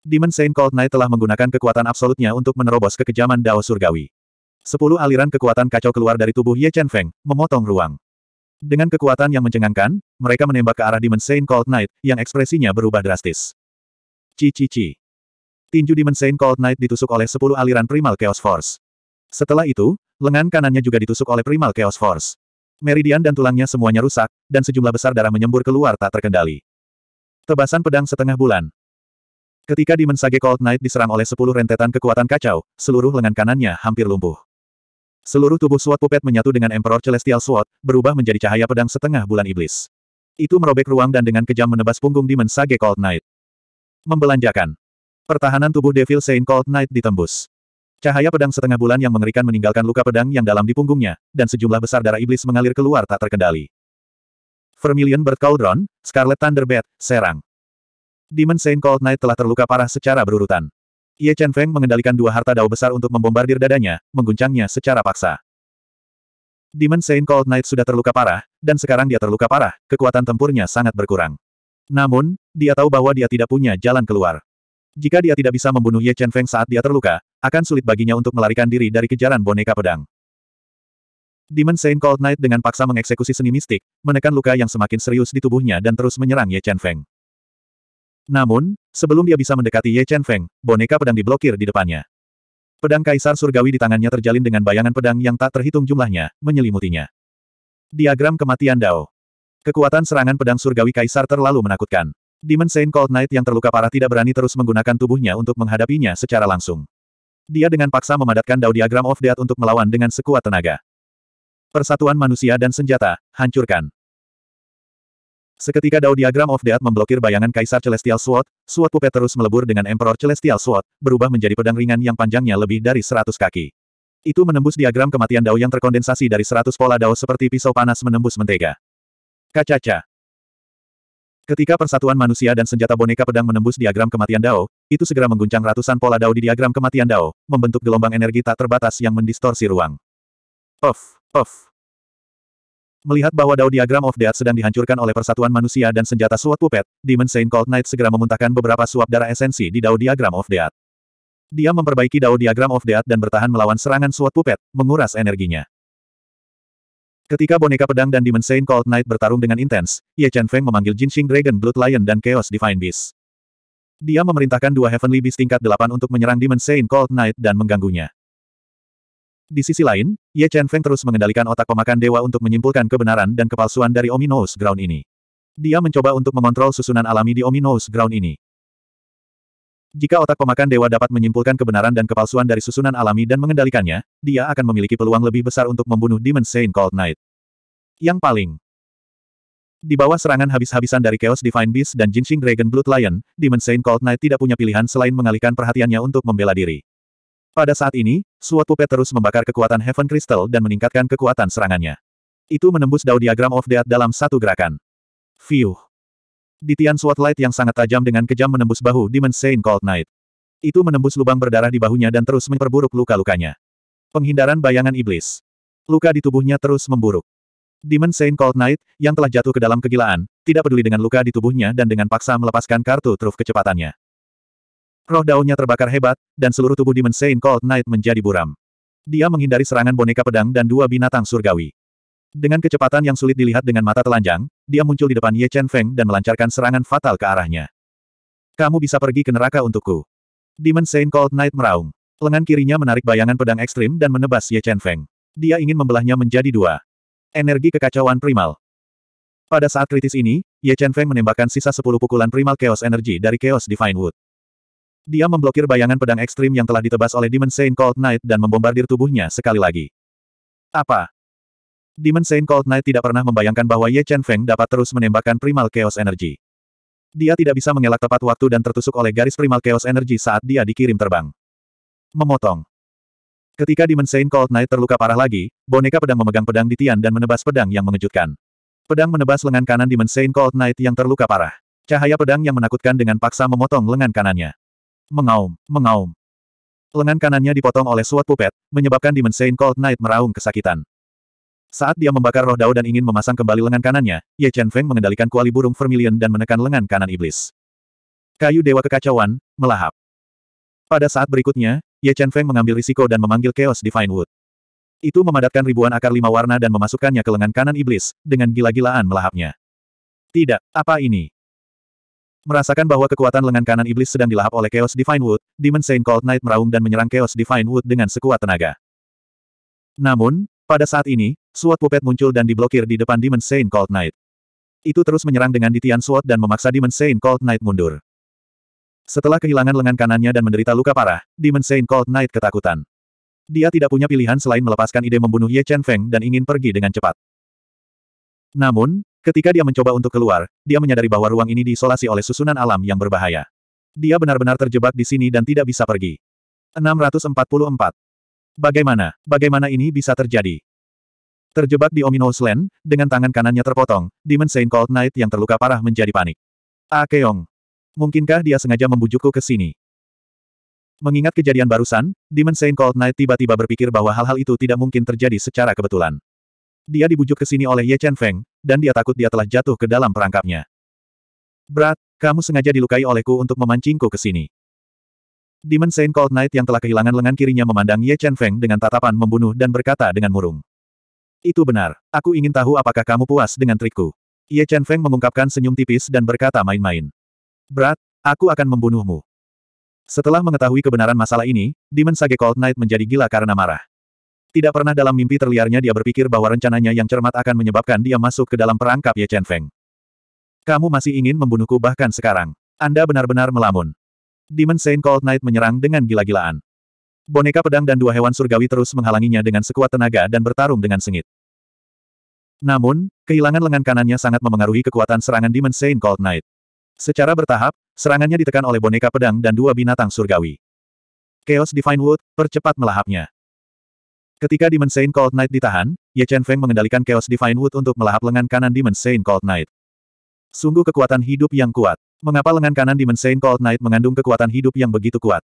A: Demon Saint Cold Knight telah menggunakan kekuatan absolutnya untuk menerobos kekejaman Dao Surgawi. Sepuluh aliran kekuatan kacau keluar dari tubuh Ye Chen Feng, memotong ruang. Dengan kekuatan yang mencengangkan, mereka menembak ke arah Demon Saint Cold Knight, yang ekspresinya berubah drastis. Cici-ci. Tinju Demon Saint Cold Knight ditusuk oleh sepuluh aliran primal Chaos Force. Setelah itu, lengan kanannya juga ditusuk oleh primal Chaos Force. Meridian dan tulangnya semuanya rusak, dan sejumlah besar darah menyembur keluar tak terkendali. Tebasan pedang setengah bulan. Ketika Demon Sage Cold Knight diserang oleh sepuluh rentetan kekuatan kacau, seluruh lengan kanannya hampir lumpuh. Seluruh tubuh Swat Puppet menyatu dengan Emperor Celestial Swat, berubah menjadi cahaya pedang setengah bulan iblis. Itu merobek ruang dan dengan kejam menebas punggung Demon Sage Cold Knight. Membelanjakan. Pertahanan tubuh Devil Saint Cold Knight ditembus. Cahaya pedang setengah bulan yang mengerikan meninggalkan luka pedang yang dalam di punggungnya, dan sejumlah besar darah iblis mengalir keluar tak terkendali. Vermilion Bird Cauldron, Scarlet Thunderbird, serang. Demon Saint Cold Knight telah terluka parah secara berurutan. Ye Chen Feng mengendalikan dua harta dao besar untuk membombardir dadanya, mengguncangnya secara paksa. Demon Saint Cold Knight sudah terluka parah, dan sekarang dia terluka parah, kekuatan tempurnya sangat berkurang. Namun, dia tahu bahwa dia tidak punya jalan keluar. Jika dia tidak bisa membunuh Ye Chen Feng saat dia terluka, akan sulit baginya untuk melarikan diri dari kejaran boneka pedang. Demon Saint Cold Knight dengan paksa mengeksekusi seni mistik, menekan luka yang semakin serius di tubuhnya dan terus menyerang Ye Chen Feng. Namun, sebelum dia bisa mendekati Ye Chen Feng, boneka pedang diblokir di depannya. Pedang Kaisar Surgawi di tangannya terjalin dengan bayangan pedang yang tak terhitung jumlahnya, menyelimutinya. Diagram kematian Dao. Kekuatan serangan pedang Surgawi Kaisar terlalu menakutkan. Demon Saint Cold Knight yang terluka parah tidak berani terus menggunakan tubuhnya untuk menghadapinya secara langsung. Dia dengan paksa memadatkan Dao Diagram of Death untuk melawan dengan sekuat tenaga. Persatuan manusia dan senjata, hancurkan. Seketika Dao Diagram of Death memblokir bayangan Kaisar Celestial Sword, Sword Puppet terus melebur dengan Emperor Celestial Sword, berubah menjadi pedang ringan yang panjangnya lebih dari seratus kaki. Itu menembus diagram kematian Dao yang terkondensasi dari seratus pola Dao seperti pisau panas menembus mentega. Kacaca. Ketika persatuan manusia dan senjata boneka pedang menembus diagram kematian Dao, itu segera mengguncang ratusan pola Dao di diagram kematian Dao, membentuk gelombang energi tak terbatas yang mendistorsi ruang. Off, off. Melihat bahwa Dao diagram of Death sedang dihancurkan oleh persatuan manusia dan senjata Suat Pupet, Demon Saint Cold Knight segera memuntahkan beberapa suap darah esensi di Dao diagram of Death. Dia memperbaiki Dao diagram of Death dan bertahan melawan serangan Suat Pupet, menguras energinya. Ketika boneka pedang dan Demon Cold Knight bertarung dengan intens, Ye Chen Feng memanggil Jinxing Dragon Blood Lion dan Chaos Divine Beast. Dia memerintahkan dua Heavenly Beast tingkat delapan untuk menyerang Demon Cold Knight dan mengganggunya. Di sisi lain, Ye Chen Feng terus mengendalikan otak pemakan dewa untuk menyimpulkan kebenaran dan kepalsuan dari Ominous Ground ini. Dia mencoba untuk mengontrol susunan alami di Ominous Ground ini. Jika otak pemakan dewa dapat menyimpulkan kebenaran dan kepalsuan dari susunan alami dan mengendalikannya, dia akan memiliki peluang lebih besar untuk membunuh Demon Saint Cold Knight. Yang paling di bawah serangan habis-habisan dari Chaos Divine Beast dan Jinxing Dragon Blood Lion, Demon Saint Cold Knight tidak punya pilihan selain mengalihkan perhatiannya untuk membela diri. Pada saat ini, suatu Puppet terus membakar kekuatan Heaven Crystal dan meningkatkan kekuatan serangannya. Itu menembus Dao Diagram of Death dalam satu gerakan. Fiuh! Ditian light yang sangat tajam dengan kejam menembus bahu Demon Saint Cold Knight. Itu menembus lubang berdarah di bahunya dan terus memperburuk luka-lukanya. Penghindaran bayangan iblis. Luka di tubuhnya terus memburuk. Demon Saint Cold Knight, yang telah jatuh ke dalam kegilaan, tidak peduli dengan luka di tubuhnya dan dengan paksa melepaskan kartu truf kecepatannya. Roh daunnya terbakar hebat, dan seluruh tubuh Demon Saint Cold Knight menjadi buram. Dia menghindari serangan boneka pedang dan dua binatang surgawi. Dengan kecepatan yang sulit dilihat dengan mata telanjang, dia muncul di depan Ye Chen Feng dan melancarkan serangan fatal ke arahnya. Kamu bisa pergi ke neraka untukku. Demon Saint Cold Knight meraung. Lengan kirinya menarik bayangan pedang ekstrim dan menebas Ye Chen Feng. Dia ingin membelahnya menjadi dua. Energi kekacauan primal. Pada saat kritis ini, Ye Chen Feng menembakkan sisa 10 pukulan primal chaos energy dari Chaos Divine Wood. Dia memblokir bayangan pedang ekstrim yang telah ditebas oleh Demon Saint Cold Knight dan membombardir tubuhnya sekali lagi. Apa? Demon Saint Cold Knight tidak pernah membayangkan bahwa Ye Chen Feng dapat terus menembakkan primal chaos energy. Dia tidak bisa mengelak tepat waktu dan tertusuk oleh garis primal chaos energy saat dia dikirim terbang. Memotong. Ketika Demon Saint Cold Knight terluka parah lagi, boneka pedang memegang pedang di tian dan menebas pedang yang mengejutkan. Pedang menebas lengan kanan Demon Saint Cold Knight yang terluka parah. Cahaya pedang yang menakutkan dengan paksa memotong lengan kanannya. Mengaum, mengaum. Lengan kanannya dipotong oleh suat pupet, menyebabkan Demon Saint Cold Knight meraung kesakitan. Saat dia membakar roh Dao dan ingin memasang kembali lengan kanannya, Ye Chen Feng mengendalikan kuali burung vermilion dan menekan lengan kanan iblis. Kayu Dewa Kekacauan, melahap. Pada saat berikutnya, Ye Chen Feng mengambil risiko dan memanggil Chaos Divine Wood. Itu memadatkan ribuan akar lima warna dan memasukkannya ke lengan kanan iblis, dengan gila-gilaan melahapnya. Tidak, apa ini? Merasakan bahwa kekuatan lengan kanan iblis sedang dilahap oleh Chaos Divine Wood, Demon Saint Cold Knight meraung dan menyerang Chaos Divine Wood dengan sekuat tenaga. Namun, pada saat ini, Sword Puppet muncul dan diblokir di depan Demon Saint Cold Knight. Itu terus menyerang dengan Ditian Sword dan memaksa Demon Saint Cold Knight mundur. Setelah kehilangan lengan kanannya dan menderita luka parah, Demon Saint Cold Knight ketakutan. Dia tidak punya pilihan selain melepaskan ide membunuh Ye Chen Feng dan ingin pergi dengan cepat. Namun, ketika dia mencoba untuk keluar, dia menyadari bahwa ruang ini diisolasi oleh susunan alam yang berbahaya. Dia benar-benar terjebak di sini dan tidak bisa pergi. 644. Bagaimana, bagaimana ini bisa terjadi? Terjebak di Ominous Land, dengan tangan kanannya terpotong, Demon Saint Cold Knight yang terluka parah menjadi panik. Akeong. Ah, Mungkinkah dia sengaja membujukku ke sini? Mengingat kejadian barusan, Demon Saint Cold Knight tiba-tiba berpikir bahwa hal-hal itu tidak mungkin terjadi secara kebetulan. Dia dibujuk ke sini oleh Ye Chen Feng, dan dia takut dia telah jatuh ke dalam perangkapnya. Brat, kamu sengaja dilukai olehku untuk memancingku ke sini. Demon Saint Cold Knight yang telah kehilangan lengan kirinya memandang Ye Chen Feng dengan tatapan membunuh dan berkata dengan murung. Itu benar. Aku ingin tahu apakah kamu puas dengan trikku. Ye Chen Feng mengungkapkan senyum tipis dan berkata main-main. Berat, aku akan membunuhmu. Setelah mengetahui kebenaran masalah ini, Demon Sage Cold Knight menjadi gila karena marah. Tidak pernah dalam mimpi terliarnya dia berpikir bahwa rencananya yang cermat akan menyebabkan dia masuk ke dalam perangkap Ye Chen Feng. Kamu masih ingin membunuhku bahkan sekarang. Anda benar-benar melamun. Demon Saint Cold Knight menyerang dengan gila-gilaan. Boneka pedang dan dua hewan surgawi terus menghalanginya dengan sekuat tenaga dan bertarung dengan sengit. Namun, kehilangan lengan kanannya sangat memengaruhi kekuatan serangan Demon Saint Cold Knight. Secara bertahap, serangannya ditekan oleh boneka pedang dan dua binatang surgawi. Chaos Divine Wood, percepat melahapnya. Ketika Demon Saint Cold Knight ditahan, Ye Chen Feng mengendalikan Chaos Divine Wood untuk melahap lengan kanan Demon Saint Cold Knight. Sungguh kekuatan hidup yang kuat. Mengapa lengan kanan Dimensain Mensein Cold Knight mengandung kekuatan hidup yang begitu kuat?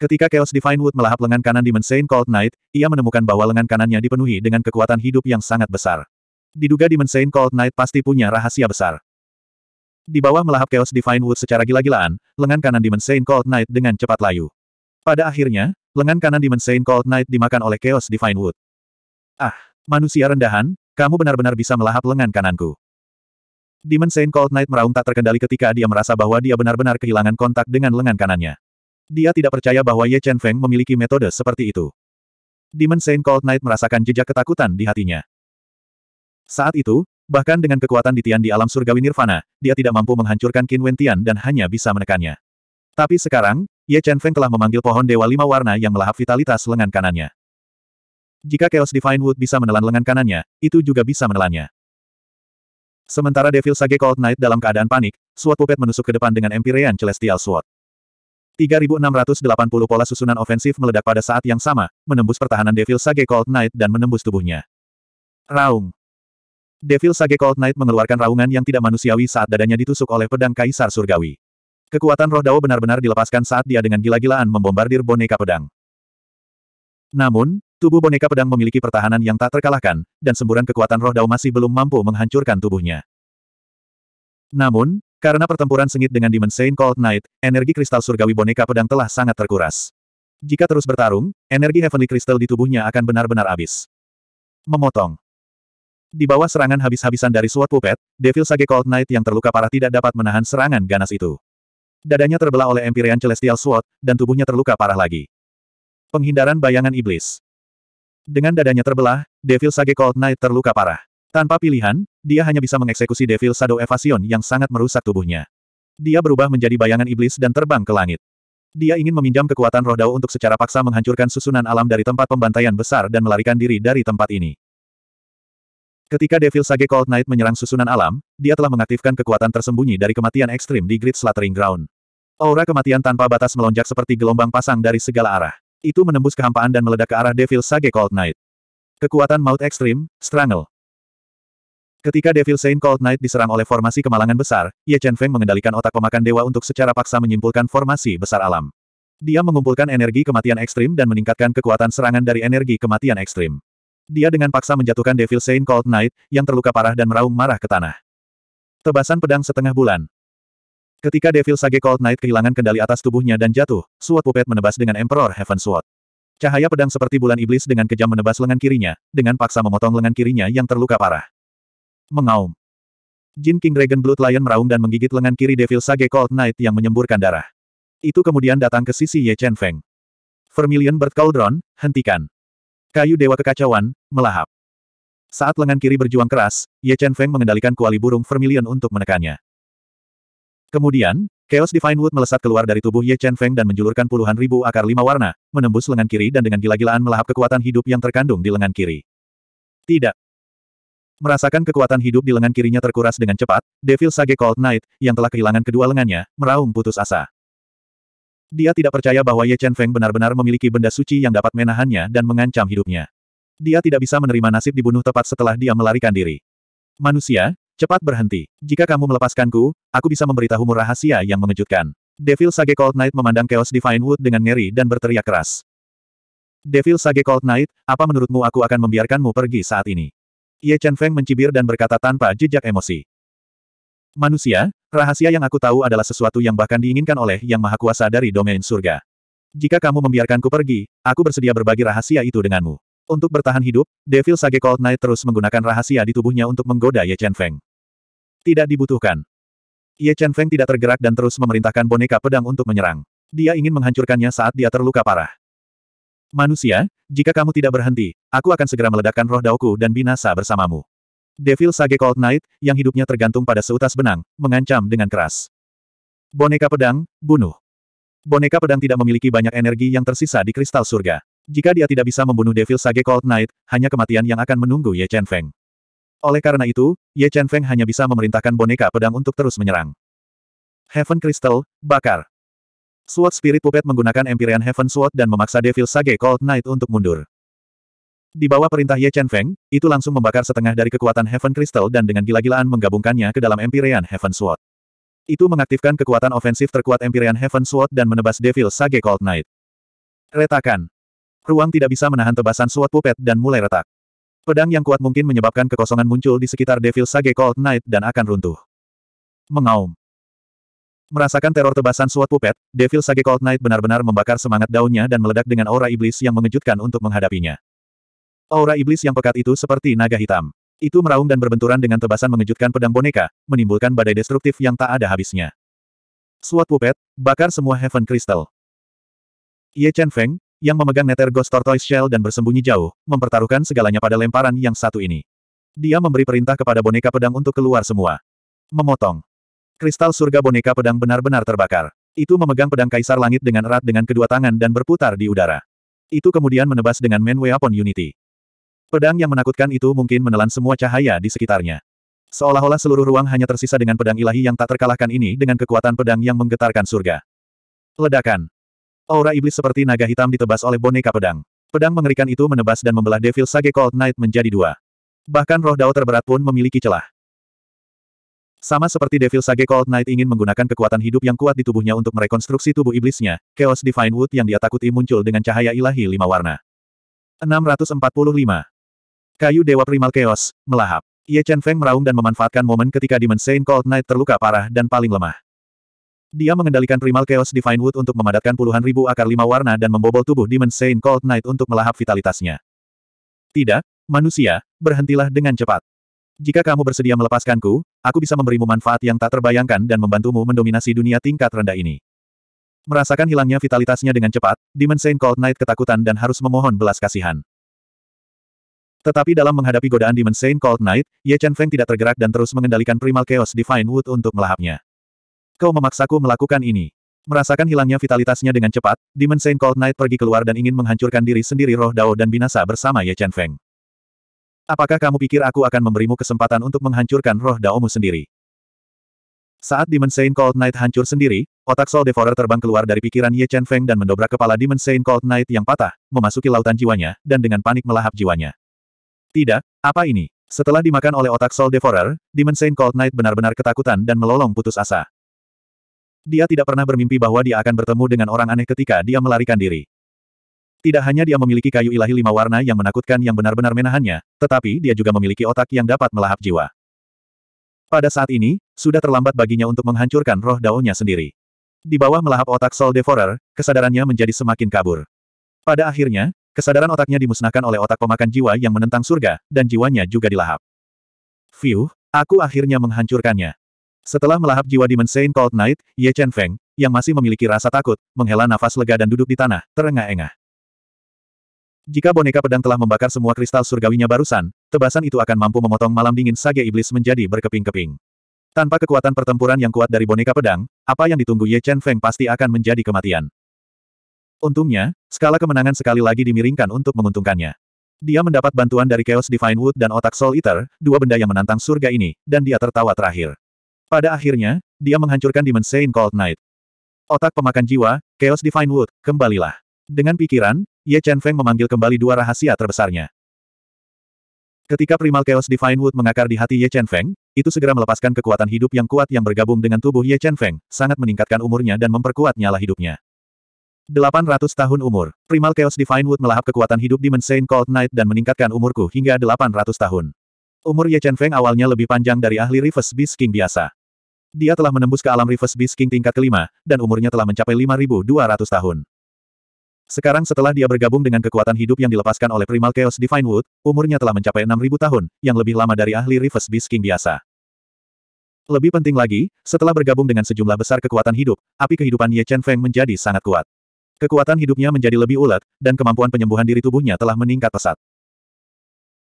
A: Ketika Chaos Divine Wood melahap lengan kanan Dimensain Mensein Cold Knight, ia menemukan bahwa lengan kanannya dipenuhi dengan kekuatan hidup yang sangat besar. Diduga Dimensain Mensein Cold Knight pasti punya rahasia besar. Di bawah melahap Chaos Divine Wood secara gila-gilaan, lengan kanan Dimensain Mensein Cold Knight dengan cepat layu. Pada akhirnya, lengan kanan Dimensain Mensein Cold Knight dimakan oleh Chaos Divine Wood. Ah, manusia rendahan, kamu benar-benar bisa melahap lengan kananku. Demon Saint Cold Knight meraung tak terkendali ketika dia merasa bahwa dia benar-benar kehilangan kontak dengan lengan kanannya. Dia tidak percaya bahwa Ye Chen Feng memiliki metode seperti itu. Demon Saint Cold Knight merasakan jejak ketakutan di hatinya. Saat itu, bahkan dengan kekuatan di Tian di alam surgawi Nirvana, dia tidak mampu menghancurkan Qin Wen Tian dan hanya bisa menekannya. Tapi sekarang, Ye Chen Feng telah memanggil pohon dewa lima warna yang melahap vitalitas lengan kanannya. Jika Chaos Divine Wood bisa menelan lengan kanannya, itu juga bisa menelannya. Sementara Devil Sage Cold Knight dalam keadaan panik, Sword Puppet menusuk ke depan dengan Empyrean Celestial Sword. 3680 pola susunan ofensif meledak pada saat yang sama, menembus pertahanan Devil Sage Cold Knight dan menembus tubuhnya. Raung. Devil Sage Cold Knight mengeluarkan raungan yang tidak manusiawi saat dadanya ditusuk oleh pedang Kaisar Surgawi. Kekuatan roh Dao benar-benar dilepaskan saat dia dengan gila-gilaan membombardir boneka pedang. Namun, tubuh boneka pedang memiliki pertahanan yang tak terkalahkan, dan semburan kekuatan roh Dao masih belum mampu menghancurkan tubuhnya. Namun, karena pertempuran sengit dengan Demon Saint Cold Knight, energi kristal surgawi boneka pedang telah sangat terkuras. Jika terus bertarung, energi Heavenly Crystal di tubuhnya akan benar-benar habis. Memotong. Di bawah serangan habis-habisan dari Sword Puppet, Devil Sage Cold Knight yang terluka parah tidak dapat menahan serangan ganas itu. Dadanya terbelah oleh Empyrean Celestial Sword, dan tubuhnya terluka parah lagi. Penghindaran bayangan iblis. Dengan dadanya terbelah, Devil Sage Cold Knight terluka parah. Tanpa pilihan, dia hanya bisa mengeksekusi Devil Shadow Evasion yang sangat merusak tubuhnya. Dia berubah menjadi bayangan iblis dan terbang ke langit. Dia ingin meminjam kekuatan roh Dao untuk secara paksa menghancurkan susunan alam dari tempat pembantaian besar dan melarikan diri dari tempat ini. Ketika Devil Sage Cold Knight menyerang susunan alam, dia telah mengaktifkan kekuatan tersembunyi dari kematian ekstrim di Great Slattering Ground. Aura kematian tanpa batas melonjak seperti gelombang pasang dari segala arah. Itu menembus kehampaan dan meledak ke arah Devil Sage Cold Knight. Kekuatan maut ekstrim, Strangle. Ketika Devil Saint Cold Knight diserang oleh formasi kemalangan besar, Ye Chen Feng mengendalikan otak pemakan dewa untuk secara paksa menyimpulkan formasi besar alam. Dia mengumpulkan energi kematian ekstrim dan meningkatkan kekuatan serangan dari energi kematian ekstrim. Dia dengan paksa menjatuhkan Devil Saint Cold Knight, yang terluka parah dan meraung marah ke tanah. Tebasan pedang setengah bulan, Ketika Devil Sage Cold Knight kehilangan kendali atas tubuhnya dan jatuh, Sword Puppet menebas dengan Emperor Heaven Sword. Cahaya pedang seperti bulan iblis dengan kejam menebas lengan kirinya, dengan paksa memotong lengan kirinya yang terluka parah. Mengaum. Jin King Dragon Blood Lion meraung dan menggigit lengan kiri Devil Sage Cold Knight yang menyemburkan darah. Itu kemudian datang ke sisi Ye Chen Feng. Vermilion Bird Cauldron, hentikan. Kayu Dewa Kekacauan, melahap. Saat lengan kiri berjuang keras, Ye Chen Feng mengendalikan kuali burung Vermilion untuk menekannya. Kemudian, Chaos Divine Wood melesat keluar dari tubuh Ye Chen Feng dan menjulurkan puluhan ribu akar lima warna, menembus lengan kiri dan dengan gila-gilaan melahap kekuatan hidup yang terkandung di lengan kiri. Tidak. Merasakan kekuatan hidup di lengan kirinya terkuras dengan cepat, Devil Sage Cold Knight, yang telah kehilangan kedua lengannya, meraung putus asa. Dia tidak percaya bahwa Ye Chen Feng benar-benar memiliki benda suci yang dapat menahannya dan mengancam hidupnya. Dia tidak bisa menerima nasib dibunuh tepat setelah dia melarikan diri. Manusia, Cepat berhenti. Jika kamu melepaskanku, aku bisa memberitahumu rahasia yang mengejutkan. Devil Sage Cold Knight memandang Chaos Divine Wood dengan ngeri dan berteriak keras. Devil Sage Cold Knight, apa menurutmu aku akan membiarkanmu pergi saat ini? Ye Chen Feng mencibir dan berkata tanpa jejak emosi. Manusia, rahasia yang aku tahu adalah sesuatu yang bahkan diinginkan oleh Yang Maha Kuasa dari domain surga. Jika kamu membiarkanku pergi, aku bersedia berbagi rahasia itu denganmu. Untuk bertahan hidup, Devil Sage Cold Knight terus menggunakan rahasia di tubuhnya untuk menggoda Ye Chen Feng. Tidak dibutuhkan. Ye Chen Feng tidak tergerak dan terus memerintahkan boneka pedang untuk menyerang. Dia ingin menghancurkannya saat dia terluka parah. Manusia, jika kamu tidak berhenti, aku akan segera meledakkan roh daoku dan binasa bersamamu. Devil Sage Cold Knight, yang hidupnya tergantung pada seutas benang, mengancam dengan keras. Boneka pedang, bunuh. Boneka pedang tidak memiliki banyak energi yang tersisa di kristal surga. Jika dia tidak bisa membunuh Devil Sage Cold Knight, hanya kematian yang akan menunggu Ye Chen Feng. Oleh karena itu, Ye Chen Feng hanya bisa memerintahkan boneka pedang untuk terus menyerang. Heaven Crystal, bakar. Sword Spirit Puppet menggunakan Empyrean Heaven Sword dan memaksa Devil Sage Cold Knight untuk mundur. Di bawah perintah Ye Chen Feng, itu langsung membakar setengah dari kekuatan Heaven Crystal dan dengan gila-gilaan menggabungkannya ke dalam Empyrean Heaven Sword. Itu mengaktifkan kekuatan ofensif terkuat Empyrean Heaven Sword dan menebas Devil Sage Cold Knight. Retakan. Ruang tidak bisa menahan tebasan Sword Puppet dan mulai retak. Pedang yang kuat mungkin menyebabkan kekosongan muncul di sekitar Devil Sage Cold Knight dan akan runtuh. Mengaum. Merasakan teror tebasan suatu pupet, Devil Sage Cold Knight benar-benar membakar semangat daunnya dan meledak dengan aura iblis yang mengejutkan untuk menghadapinya. Aura iblis yang pekat itu seperti naga hitam. Itu meraung dan berbenturan dengan tebasan mengejutkan pedang boneka, menimbulkan badai destruktif yang tak ada habisnya. Suat pupet, bakar semua Heaven Crystal. Ye Chen Feng, yang memegang nether Ghost Tortoise Shell dan bersembunyi jauh, mempertaruhkan segalanya pada lemparan yang satu ini. Dia memberi perintah kepada boneka pedang untuk keluar semua. Memotong. Kristal surga boneka pedang benar-benar terbakar. Itu memegang pedang kaisar langit dengan erat dengan kedua tangan dan berputar di udara. Itu kemudian menebas dengan Main Weapon Unity. Pedang yang menakutkan itu mungkin menelan semua cahaya di sekitarnya. Seolah-olah seluruh ruang hanya tersisa dengan pedang ilahi yang tak terkalahkan ini dengan kekuatan pedang yang menggetarkan surga. Ledakan. Aura iblis seperti naga hitam ditebas oleh boneka pedang. Pedang mengerikan itu menebas dan membelah Devil Sage Cold Knight menjadi dua. Bahkan roh dao terberat pun memiliki celah. Sama seperti Devil Sage Cold Knight ingin menggunakan kekuatan hidup yang kuat di tubuhnya untuk merekonstruksi tubuh iblisnya, Chaos Divine Wood yang dia takuti muncul dengan cahaya ilahi lima warna. 645. Kayu Dewa Primal Chaos, melahap. Ye Chen Feng meraung dan memanfaatkan momen ketika Demon Saint Cold Knight terluka parah dan paling lemah. Dia mengendalikan Primal Chaos Divine Wood untuk memadatkan puluhan ribu akar lima warna dan membobol tubuh Demon Saint Cold Knight untuk melahap vitalitasnya. Tidak, manusia, berhentilah dengan cepat. Jika kamu bersedia melepaskanku, aku bisa memberimu manfaat yang tak terbayangkan dan membantumu mendominasi dunia tingkat rendah ini. Merasakan hilangnya vitalitasnya dengan cepat, Demon Saint Cold Knight ketakutan dan harus memohon belas kasihan. Tetapi dalam menghadapi godaan Demon Saint Cold Knight, Ye Chen Feng tidak tergerak dan terus mengendalikan Primal Chaos Divine Wood untuk melahapnya. Kau memaksaku melakukan ini. Merasakan hilangnya vitalitasnya dengan cepat, Demon Saint Cold Knight pergi keluar dan ingin menghancurkan diri sendiri roh Dao dan binasa bersama Ye Chen Feng. Apakah kamu pikir aku akan memberimu kesempatan untuk menghancurkan roh Daomu sendiri? Saat Demon Saint Cold Knight hancur sendiri, otak Soul Devourer terbang keluar dari pikiran Ye Chen Feng dan mendobrak kepala Demon Saint Cold Knight yang patah, memasuki lautan jiwanya, dan dengan panik melahap jiwanya. Tidak, apa ini? Setelah dimakan oleh otak Soul Devourer, Demon Saint Cold Knight benar-benar ketakutan dan melolong putus asa. Dia tidak pernah bermimpi bahwa dia akan bertemu dengan orang aneh ketika dia melarikan diri. Tidak hanya dia memiliki kayu ilahi lima warna yang menakutkan yang benar-benar menahannya, tetapi dia juga memiliki otak yang dapat melahap jiwa. Pada saat ini, sudah terlambat baginya untuk menghancurkan roh daunnya sendiri. Di bawah melahap otak Soul Devourer, kesadarannya menjadi semakin kabur. Pada akhirnya, kesadaran otaknya dimusnahkan oleh otak pemakan jiwa yang menentang surga, dan jiwanya juga dilahap. Fiuh, aku akhirnya menghancurkannya. Setelah melahap jiwa Demon Saint Cold Knight, Ye Chen Feng, yang masih memiliki rasa takut, menghela nafas lega dan duduk di tanah, terengah-engah. Jika boneka pedang telah membakar semua kristal surgawinya barusan, tebasan itu akan mampu memotong malam dingin sage iblis menjadi berkeping-keping. Tanpa kekuatan pertempuran yang kuat dari boneka pedang, apa yang ditunggu Ye Chen Feng pasti akan menjadi kematian. Untungnya, skala kemenangan sekali lagi dimiringkan untuk menguntungkannya. Dia mendapat bantuan dari Chaos Divine Wood dan Otak Soul Eater, dua benda yang menantang surga ini, dan dia tertawa terakhir. Pada akhirnya, dia menghancurkan Demon Saint Cold Knight. Otak pemakan jiwa, Chaos Divine Wood, kembalilah. Dengan pikiran, Ye Chen Feng memanggil kembali dua rahasia terbesarnya. Ketika primal Chaos Divine Wood mengakar di hati Ye Chen Feng, itu segera melepaskan kekuatan hidup yang kuat yang bergabung dengan tubuh Ye Chen Feng, sangat meningkatkan umurnya dan memperkuat nyala hidupnya. 800 tahun umur, Primal Chaos Divine Wood melahap kekuatan hidup di Saint Cold Knight dan meningkatkan umurku hingga 800 tahun. Umur Ye Chen Feng awalnya lebih panjang dari ahli Rivers Beast King biasa. Dia telah menembus ke alam Reverse Beast King tingkat kelima, dan umurnya telah mencapai 5.200 tahun. Sekarang setelah dia bergabung dengan kekuatan hidup yang dilepaskan oleh Primal Chaos Divine Wood, umurnya telah mencapai 6.000 tahun, yang lebih lama dari ahli Reverse Beast King biasa. Lebih penting lagi, setelah bergabung dengan sejumlah besar kekuatan hidup, api kehidupan Ye Chen Feng menjadi sangat kuat. Kekuatan hidupnya menjadi lebih ulet, dan kemampuan penyembuhan diri tubuhnya telah meningkat pesat.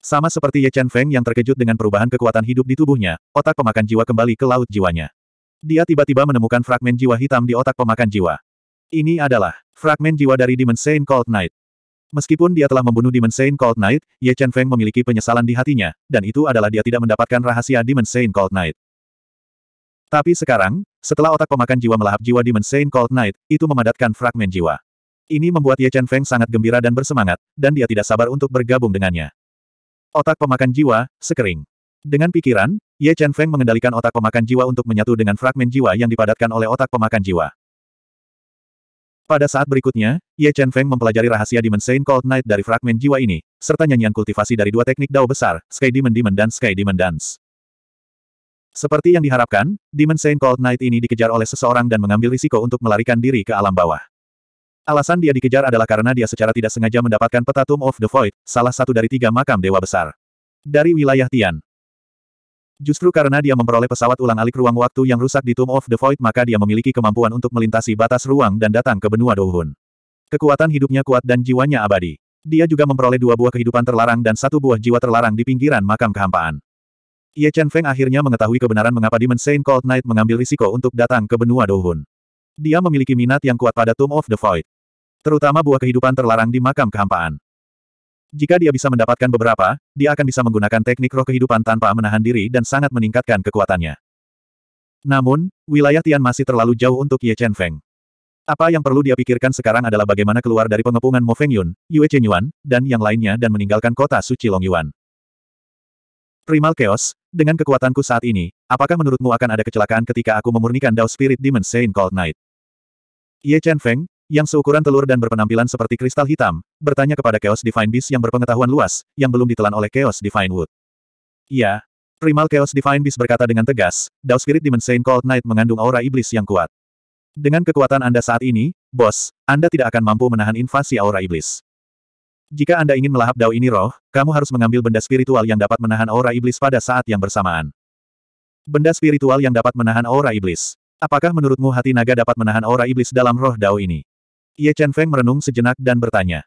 A: Sama seperti Ye Chen Feng yang terkejut dengan perubahan kekuatan hidup di tubuhnya, otak pemakan jiwa kembali ke laut jiwanya. Dia tiba-tiba menemukan fragmen jiwa hitam di otak pemakan jiwa. Ini adalah fragmen jiwa dari Demon Saint Cold Knight. Meskipun dia telah membunuh Demon Saint Cold Knight, Ye Chen Feng memiliki penyesalan di hatinya, dan itu adalah dia tidak mendapatkan rahasia Demon Saint Cold Knight. Tapi sekarang, setelah otak pemakan jiwa melahap jiwa Demon Saint Cold Knight, itu memadatkan fragmen jiwa. Ini membuat Ye Chen Feng sangat gembira dan bersemangat, dan dia tidak sabar untuk bergabung dengannya. Otak pemakan jiwa, sekering. Dengan pikiran, Ye Chen Feng mengendalikan otak pemakan jiwa untuk menyatu dengan fragmen jiwa yang dipadatkan oleh otak pemakan jiwa. Pada saat berikutnya, Ye Chen Feng mempelajari rahasia Demon Saint Cold Knight dari fragmen jiwa ini, serta nyanyian kultivasi dari dua teknik dao besar, Sky Demon Demon dan Sky Demon Dance. Seperti yang diharapkan, Demon Saint Cold Knight ini dikejar oleh seseorang dan mengambil risiko untuk melarikan diri ke alam bawah. Alasan dia dikejar adalah karena dia secara tidak sengaja mendapatkan peta Tomb of the Void, salah satu dari tiga makam dewa besar. Dari wilayah Tian. Justru karena dia memperoleh pesawat ulang-alik ruang waktu yang rusak di Tomb of the Void maka dia memiliki kemampuan untuk melintasi batas ruang dan datang ke benua Douhun. Kekuatan hidupnya kuat dan jiwanya abadi. Dia juga memperoleh dua buah kehidupan terlarang dan satu buah jiwa terlarang di pinggiran makam kehampaan. Ye Chen Feng akhirnya mengetahui kebenaran mengapa Demon Saint Cold Knight mengambil risiko untuk datang ke benua Douhun. Dia memiliki minat yang kuat pada Tomb of the Void. Terutama buah kehidupan terlarang di makam kehampaan. Jika dia bisa mendapatkan beberapa, dia akan bisa menggunakan teknik roh kehidupan tanpa menahan diri dan sangat meningkatkan kekuatannya. Namun, wilayah Tian masih terlalu jauh untuk Ye Chen Feng. Apa yang perlu dia pikirkan sekarang adalah bagaimana keluar dari pengepungan Mo Feng Yun, Yue Chen Yuan, dan yang lainnya dan meninggalkan kota suci Long Yuan. Primal Chaos, dengan kekuatanku saat ini, apakah menurutmu akan ada kecelakaan ketika aku memurnikan Dao Spirit Demon Saint Cold Night? Ye Chen Feng, yang seukuran telur dan berpenampilan seperti kristal hitam, bertanya kepada Chaos Divine Beast yang berpengetahuan luas, yang belum ditelan oleh Chaos Divine Wood. Ya, Primal Chaos Divine Beast berkata dengan tegas, Dao Spirit Demon Saint Cold Knight mengandung aura iblis yang kuat. Dengan kekuatan Anda saat ini, bos, Anda tidak akan mampu menahan invasi aura iblis. Jika Anda ingin melahap Dao ini roh, kamu harus mengambil benda spiritual yang dapat menahan aura iblis pada saat yang bersamaan. Benda spiritual yang dapat menahan aura iblis. Apakah menurutmu hati naga dapat menahan aura iblis dalam roh Dao ini? Ye Chen Feng merenung sejenak dan bertanya.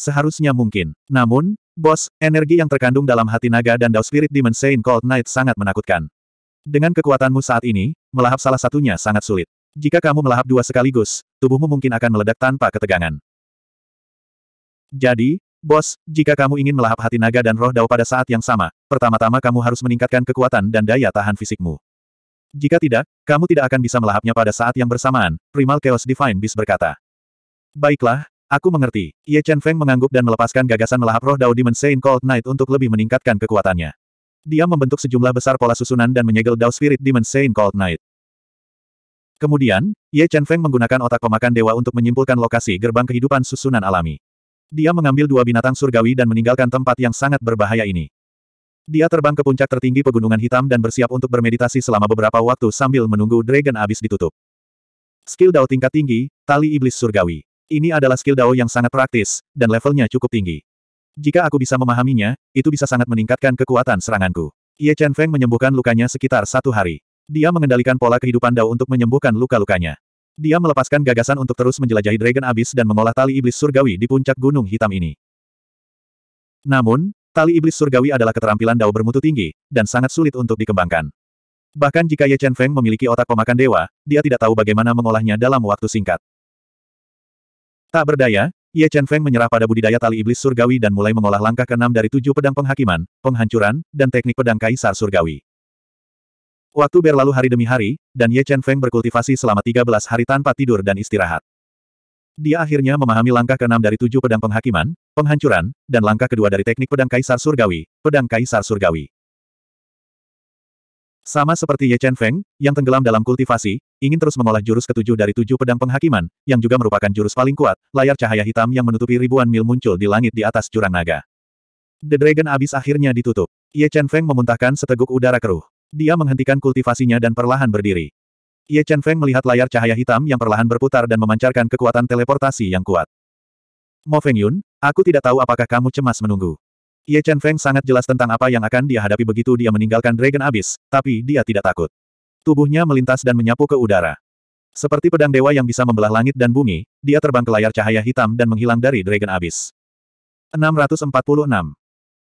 A: Seharusnya mungkin. Namun, bos, energi yang terkandung dalam hati naga dan Dao Spirit Demon Saint Cold Knight sangat menakutkan. Dengan kekuatanmu saat ini, melahap salah satunya sangat sulit. Jika kamu melahap dua sekaligus, tubuhmu mungkin akan meledak tanpa ketegangan. Jadi, bos, jika kamu ingin melahap hati naga dan roh dao pada saat yang sama, pertama-tama kamu harus meningkatkan kekuatan dan daya tahan fisikmu. Jika tidak, kamu tidak akan bisa melahapnya pada saat yang bersamaan, Primal Chaos Divine Beast berkata. Baiklah, aku mengerti. Ye Chen Feng mengangguk dan melepaskan gagasan melahap roh Dao Demon Saint Cold Knight untuk lebih meningkatkan kekuatannya. Dia membentuk sejumlah besar pola susunan dan menyegel Dao Spirit Demon Saint Cold Knight. Kemudian, Ye Chen Feng menggunakan otak pemakan dewa untuk menyimpulkan lokasi gerbang kehidupan susunan alami. Dia mengambil dua binatang surgawi dan meninggalkan tempat yang sangat berbahaya ini. Dia terbang ke puncak tertinggi pegunungan hitam dan bersiap untuk bermeditasi selama beberapa waktu sambil menunggu Dragon Abyss ditutup. Skill Dao tingkat tinggi, Tali Iblis Surgawi. Ini adalah skill Dao yang sangat praktis, dan levelnya cukup tinggi. Jika aku bisa memahaminya, itu bisa sangat meningkatkan kekuatan seranganku. Ye Chen Feng menyembuhkan lukanya sekitar satu hari. Dia mengendalikan pola kehidupan Dao untuk menyembuhkan luka-lukanya. Dia melepaskan gagasan untuk terus menjelajahi Dragon Abyss dan mengolah tali iblis surgawi di puncak gunung hitam ini. Namun, tali iblis surgawi adalah keterampilan Dao bermutu tinggi, dan sangat sulit untuk dikembangkan. Bahkan jika Ye Chen Feng memiliki otak pemakan dewa, dia tidak tahu bagaimana mengolahnya dalam waktu singkat. Tak berdaya, Ye Chen Feng menyerah pada budidaya tali iblis surgawi dan mulai mengolah langkah keenam dari tujuh pedang penghakiman, penghancuran, dan teknik pedang kaisar surgawi. Waktu berlalu hari demi hari, dan Ye Chen Feng berkultivasi selama 13 hari tanpa tidur dan istirahat. Dia akhirnya memahami langkah keenam dari tujuh pedang penghakiman, penghancuran, dan langkah kedua dari teknik pedang kaisar surgawi, pedang kaisar surgawi. Sama seperti Ye Chen Feng, yang tenggelam dalam kultivasi, ingin terus mengolah jurus ketujuh dari tujuh pedang penghakiman, yang juga merupakan jurus paling kuat, layar cahaya hitam yang menutupi ribuan mil muncul di langit di atas jurang naga. The Dragon Abyss akhirnya ditutup. Ye Chen Feng memuntahkan seteguk udara keruh. Dia menghentikan kultivasinya dan perlahan berdiri. Ye Chen Feng melihat layar cahaya hitam yang perlahan berputar dan memancarkan kekuatan teleportasi yang kuat. Mo Feng Yun, aku tidak tahu apakah kamu cemas menunggu. Ye Chen Feng sangat jelas tentang apa yang akan dia hadapi begitu dia meninggalkan Dragon Abyss, tapi dia tidak takut. Tubuhnya melintas dan menyapu ke udara. Seperti pedang dewa yang bisa membelah langit dan bumi, dia terbang ke layar cahaya hitam dan menghilang dari Dragon Abyss. 646.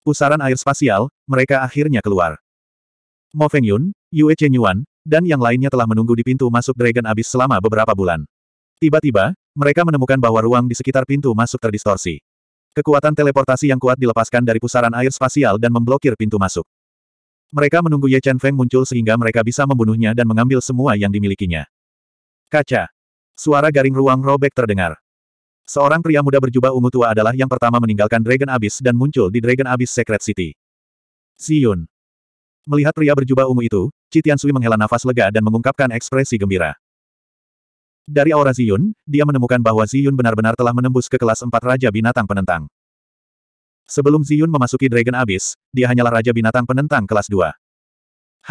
A: Pusaran air spasial, mereka akhirnya keluar. Mo Feng Yun, Yue Chen Yuan, dan yang lainnya telah menunggu di pintu masuk Dragon Abyss selama beberapa bulan. Tiba-tiba, mereka menemukan bahwa ruang di sekitar pintu masuk terdistorsi. Kekuatan teleportasi yang kuat dilepaskan dari pusaran air spasial dan memblokir pintu masuk. Mereka menunggu Ye Chen Feng muncul sehingga mereka bisa membunuhnya dan mengambil semua yang dimilikinya. Kaca. Suara garing ruang robek terdengar. Seorang pria muda berjubah ungu tua adalah yang pertama meninggalkan Dragon Abyss dan muncul di Dragon Abyss Secret City. Ziyun. Melihat pria berjubah ungu itu, Citian Sui menghela nafas lega dan mengungkapkan ekspresi gembira. Dari aura Ziyun, dia menemukan bahwa Ziyun benar-benar telah menembus ke kelas empat Raja Binatang Penentang. Sebelum Ziyun memasuki Dragon Abyss, dia hanyalah Raja Binatang Penentang kelas 2.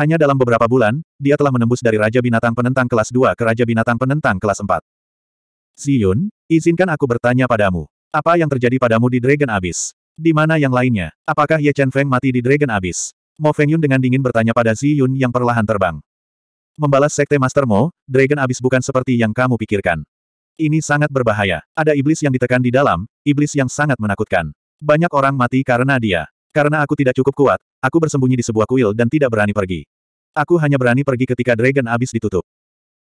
A: Hanya dalam beberapa bulan, dia telah menembus dari Raja Binatang Penentang kelas 2 ke Raja Binatang Penentang kelas 4. Ziyun, izinkan aku bertanya padamu. Apa yang terjadi padamu di Dragon Abyss? Di mana yang lainnya? Apakah Ye Chen Feng mati di Dragon Abyss? Mo Feng Yun dengan dingin bertanya pada Ziyun yang perlahan terbang. Membalas Sekte Master Mo, Dragon Abyss bukan seperti yang kamu pikirkan. Ini sangat berbahaya. Ada iblis yang ditekan di dalam, iblis yang sangat menakutkan. Banyak orang mati karena dia. Karena aku tidak cukup kuat, aku bersembunyi di sebuah kuil dan tidak berani pergi. Aku hanya berani pergi ketika Dragon Abyss ditutup.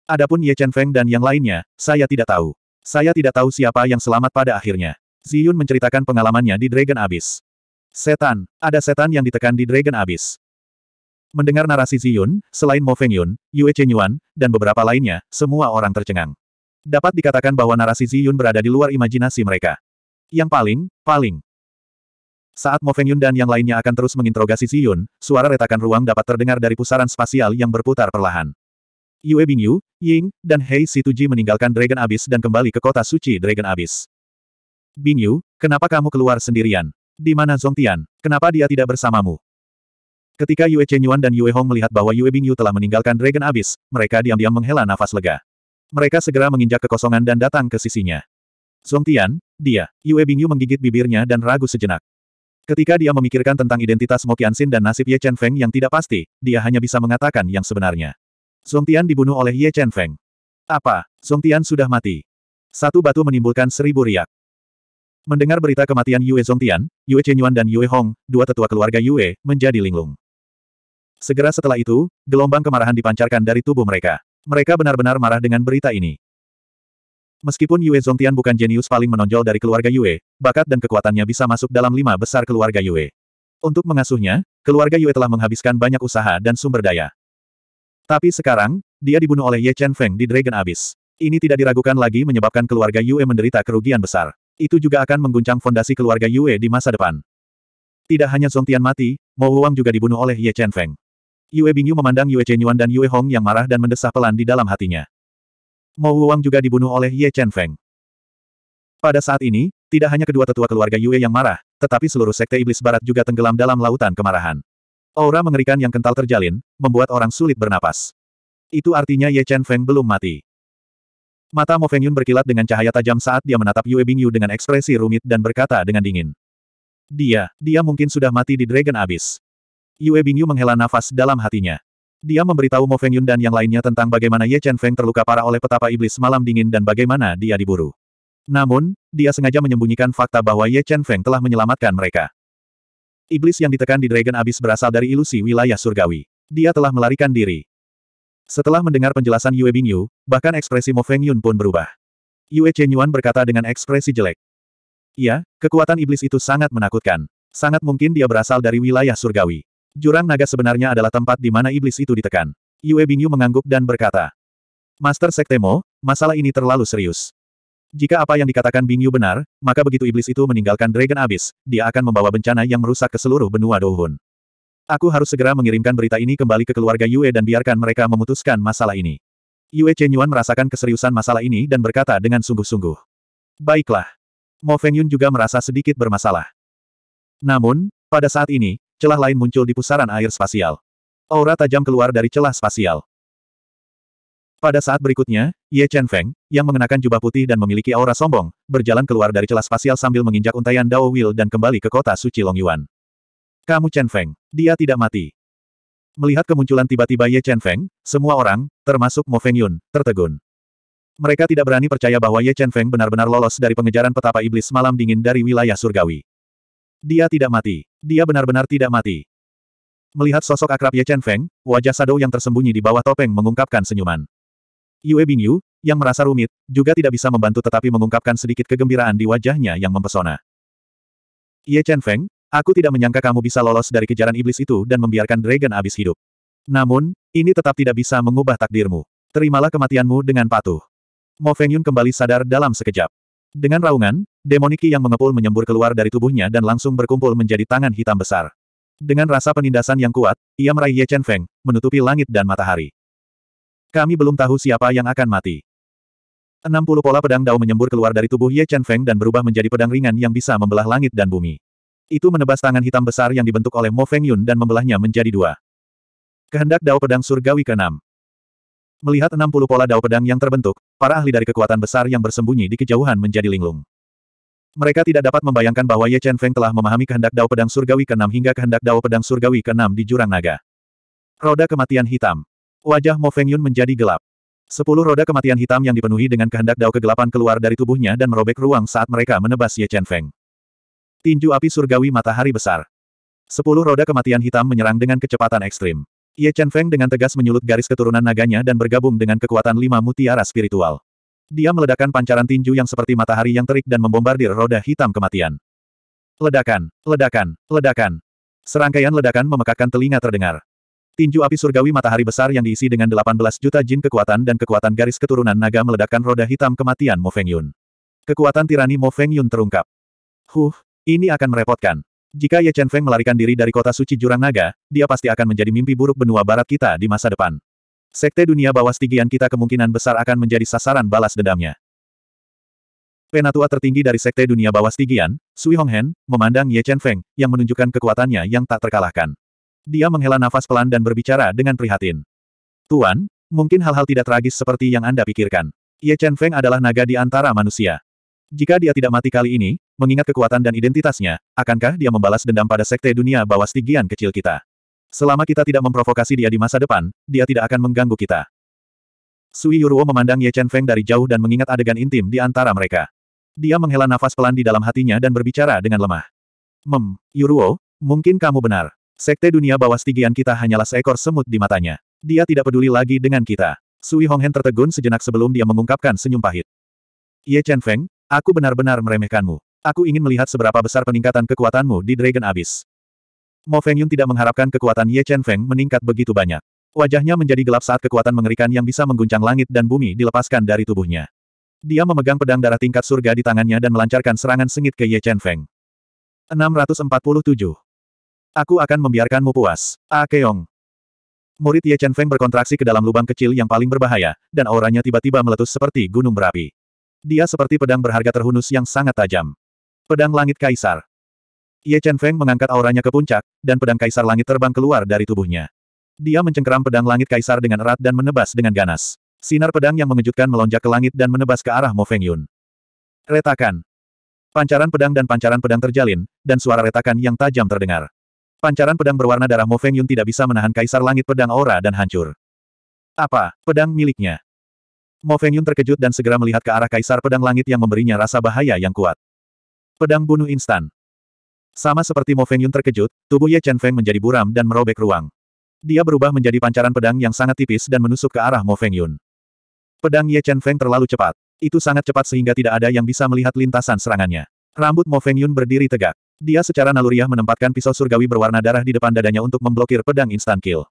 A: Adapun Ye Chen Feng dan yang lainnya, saya tidak tahu. Saya tidak tahu siapa yang selamat pada akhirnya. Ziyun menceritakan pengalamannya di Dragon Abyss. Setan, ada setan yang ditekan di Dragon Abyss. Mendengar narasi Ziyun, selain Mo Feng Yun, Yue Chen Yuan, dan beberapa lainnya, semua orang tercengang. Dapat dikatakan bahwa narasi Ziyun berada di luar imajinasi mereka. Yang paling, paling. Saat Mo Feng Yun dan yang lainnya akan terus menginterogasi Ziyun, suara retakan ruang dapat terdengar dari pusaran spasial yang berputar perlahan. Yue Bingyu, Ying, dan Hei Situji meninggalkan Dragon Abyss dan kembali ke kota suci Dragon Abyss. Bingyu, kenapa kamu keluar sendirian? Di mana Zhong Tian? Kenapa dia tidak bersamamu? Ketika Yue Chenyuan dan Yue Hong melihat bahwa Yue Bingyu telah meninggalkan Dragon Abyss, mereka diam-diam menghela nafas lega. Mereka segera menginjak kekosongan dan datang ke sisinya. Song Tian, dia, Yue Bingyu menggigit bibirnya dan ragu sejenak. Ketika dia memikirkan tentang identitas Mo Qianxin dan nasib Ye Chen Feng yang tidak pasti, dia hanya bisa mengatakan yang sebenarnya. Song Tian dibunuh oleh Ye Chen Feng. Apa? Song Tian sudah mati. Satu batu menimbulkan seribu riak. Mendengar berita kematian Yue Song Tian, Yue Chenyuan dan Yue Hong, dua tetua keluarga Yue, menjadi linglung. Segera setelah itu, gelombang kemarahan dipancarkan dari tubuh mereka. Mereka benar-benar marah dengan berita ini. Meskipun Yue Zongtian bukan jenius paling menonjol dari keluarga Yue, bakat dan kekuatannya bisa masuk dalam lima besar keluarga Yue. Untuk mengasuhnya, keluarga Yue telah menghabiskan banyak usaha dan sumber daya. Tapi sekarang, dia dibunuh oleh Ye Chen Feng di Dragon Abyss. Ini tidak diragukan lagi menyebabkan keluarga Yue menderita kerugian besar. Itu juga akan mengguncang fondasi keluarga Yue di masa depan. Tidak hanya Zongtian mati, Mo Wang juga dibunuh oleh Ye Chen Feng. Yue Bingyu memandang Yue Chenyuan dan Yue Hong yang marah dan mendesah pelan di dalam hatinya. Mo Wang juga dibunuh oleh Ye Chen Feng. Pada saat ini, tidak hanya kedua tetua keluarga Yue yang marah, tetapi seluruh sekte iblis barat juga tenggelam dalam lautan kemarahan. Aura mengerikan yang kental terjalin, membuat orang sulit bernapas. Itu artinya Ye Chen Feng belum mati. Mata Mo Feng Yun berkilat dengan cahaya tajam saat dia menatap Yue Bingyu dengan ekspresi rumit dan berkata dengan dingin. Dia, dia mungkin sudah mati di Dragon Abyss. Yue Bingyu menghela nafas dalam hatinya. Dia memberitahu Mo Feng Yun dan yang lainnya tentang bagaimana Ye Chen Feng terluka parah oleh petapa iblis malam dingin dan bagaimana dia diburu. Namun, dia sengaja menyembunyikan fakta bahwa Ye Chen Feng telah menyelamatkan mereka. Iblis yang ditekan di Dragon Abyss berasal dari ilusi wilayah surgawi. Dia telah melarikan diri. Setelah mendengar penjelasan Yue Bingyu, bahkan ekspresi Mo Feng Yun pun berubah. Yue Chen Yuan berkata dengan ekspresi jelek. Ya, kekuatan iblis itu sangat menakutkan. Sangat mungkin dia berasal dari wilayah surgawi. Jurang naga sebenarnya adalah tempat di mana iblis itu ditekan. Yue Bingyu mengangguk dan berkata. Master Sektemo, masalah ini terlalu serius. Jika apa yang dikatakan Bingyu benar, maka begitu iblis itu meninggalkan Dragon Abyss, dia akan membawa bencana yang merusak ke seluruh benua Douhun. Aku harus segera mengirimkan berita ini kembali ke keluarga Yue dan biarkan mereka memutuskan masalah ini. Yue Yuan merasakan keseriusan masalah ini dan berkata dengan sungguh-sungguh. Baiklah. Mo Feng Yun juga merasa sedikit bermasalah. Namun, pada saat ini, celah lain muncul di pusaran air spasial. Aura tajam keluar dari celah spasial. Pada saat berikutnya, Ye Chen Feng, yang mengenakan jubah putih dan memiliki aura sombong, berjalan keluar dari celah spasial sambil menginjak untayan Dao Wil dan kembali ke kota suci Long Yuan. Kamu Chen Feng, dia tidak mati. Melihat kemunculan tiba-tiba Ye Chen Feng, semua orang, termasuk Mo Feng Yun, tertegun. Mereka tidak berani percaya bahwa Ye Chen Feng benar-benar lolos dari pengejaran petapa iblis malam dingin dari wilayah surgawi. Dia tidak mati. Dia benar-benar tidak mati. Melihat sosok akrab Ye Chen Feng, wajah Sado yang tersembunyi di bawah topeng mengungkapkan senyuman. Yue Bingyu, yang merasa rumit, juga tidak bisa membantu tetapi mengungkapkan sedikit kegembiraan di wajahnya yang mempesona. Ye Chen Feng, aku tidak menyangka kamu bisa lolos dari kejaran iblis itu dan membiarkan Dragon abis hidup. Namun, ini tetap tidak bisa mengubah takdirmu. Terimalah kematianmu dengan patuh. Mo Feng Yun kembali sadar dalam sekejap. Dengan raungan, demoniki yang mengepul menyembur keluar dari tubuhnya dan langsung berkumpul menjadi tangan hitam besar. Dengan rasa penindasan yang kuat, ia meraih Ye Chen Feng, menutupi langit dan matahari. Kami belum tahu siapa yang akan mati. 60 pola pedang Dao menyembur keluar dari tubuh Ye Chen Feng dan berubah menjadi pedang ringan yang bisa membelah langit dan bumi. Itu menebas tangan hitam besar yang dibentuk oleh Mo Feng Yun dan membelahnya menjadi dua. Kehendak Dao Pedang Surgawi Keenam. Melihat 60 pola dao pedang yang terbentuk, para ahli dari kekuatan besar yang bersembunyi di kejauhan menjadi linglung. Mereka tidak dapat membayangkan bahwa Ye Chen Feng telah memahami kehendak dao pedang surgawi ke-6 hingga kehendak dao pedang surgawi ke-6 di jurang naga. Roda kematian hitam. Wajah Mo Feng Yun menjadi gelap. Sepuluh roda kematian hitam yang dipenuhi dengan kehendak dao kegelapan keluar dari tubuhnya dan merobek ruang saat mereka menebas Ye Chen Feng. Tinju api surgawi matahari besar. Sepuluh roda kematian hitam menyerang dengan kecepatan ekstrim. Ye Chen Feng dengan tegas menyulut garis keturunan naganya dan bergabung dengan kekuatan lima mutiara spiritual. Dia meledakkan pancaran tinju yang seperti matahari yang terik dan membombardir roda hitam kematian. Ledakan, ledakan, ledakan. Serangkaian ledakan memekakkan telinga terdengar. Tinju api surgawi matahari besar yang diisi dengan 18 juta jin kekuatan dan kekuatan garis keturunan naga meledakkan roda hitam kematian Mo Feng Yun. Kekuatan tirani Mo Feng Yun terungkap. Huh, ini akan merepotkan. Jika Ye Chen Feng melarikan diri dari kota suci Jurang Naga, dia pasti akan menjadi mimpi buruk benua barat kita di masa depan. Sekte dunia bawah setigian kita kemungkinan besar akan menjadi sasaran balas dendamnya. Penatua tertinggi dari Sekte Dunia Bawah Setigian, Sui Honghen, memandang Ye Chen Feng, yang menunjukkan kekuatannya yang tak terkalahkan. Dia menghela nafas pelan dan berbicara dengan prihatin. Tuan, mungkin hal-hal tidak tragis seperti yang Anda pikirkan. Ye Chen Feng adalah naga di antara manusia. Jika dia tidak mati kali ini, mengingat kekuatan dan identitasnya, akankah dia membalas dendam pada sekte dunia bawah stigian kecil kita? Selama kita tidak memprovokasi dia di masa depan, dia tidak akan mengganggu kita. Sui Yuruo memandang Ye Chen Feng dari jauh dan mengingat adegan intim di antara mereka. Dia menghela nafas pelan di dalam hatinya dan berbicara dengan lemah. Mem, Yuruo, mungkin kamu benar. Sekte dunia bawah stigian kita hanyalah seekor semut di matanya. Dia tidak peduli lagi dengan kita. Sui Honghen tertegun sejenak sebelum dia mengungkapkan senyum pahit. Ye Chen Feng, aku benar-benar meremehkanmu. Aku ingin melihat seberapa besar peningkatan kekuatanmu di Dragon Abyss. Mo Feng Yun tidak mengharapkan kekuatan Ye Chen Feng meningkat begitu banyak. Wajahnya menjadi gelap saat kekuatan mengerikan yang bisa mengguncang langit dan bumi dilepaskan dari tubuhnya. Dia memegang pedang darah tingkat surga di tangannya dan melancarkan serangan sengit ke Ye Chen Feng. 647. Aku akan membiarkanmu puas, A Keong. Murid Ye Chen Feng berkontraksi ke dalam lubang kecil yang paling berbahaya, dan auranya tiba-tiba meletus seperti gunung berapi. Dia seperti pedang berharga terhunus yang sangat tajam. Pedang Langit Kaisar. Ye Chen Feng mengangkat auranya ke puncak, dan pedang Kaisar Langit terbang keluar dari tubuhnya. Dia mencengkeram pedang Langit Kaisar dengan erat dan menebas dengan ganas. Sinar pedang yang mengejutkan melonjak ke langit dan menebas ke arah Mo Feng Yun. Retakan. Pancaran pedang dan pancaran pedang terjalin, dan suara retakan yang tajam terdengar. Pancaran pedang berwarna darah Mo Feng Yun tidak bisa menahan kaisar langit pedang aura dan hancur. Apa, pedang miliknya? Mo Feng Yun terkejut dan segera melihat ke arah kaisar pedang langit yang memberinya rasa bahaya yang kuat. Pedang bunuh instan. Sama seperti Mo Feng Yun terkejut, tubuh Ye Chen Feng menjadi buram dan merobek ruang. Dia berubah menjadi pancaran pedang yang sangat tipis dan menusuk ke arah Mo Feng Yun. Pedang Ye Chen Feng terlalu cepat. Itu sangat cepat sehingga tidak ada yang bisa melihat lintasan serangannya. Rambut Mo Feng Yun berdiri tegak. Dia secara naluriah menempatkan pisau surgawi berwarna darah di depan dadanya untuk memblokir pedang instan kill.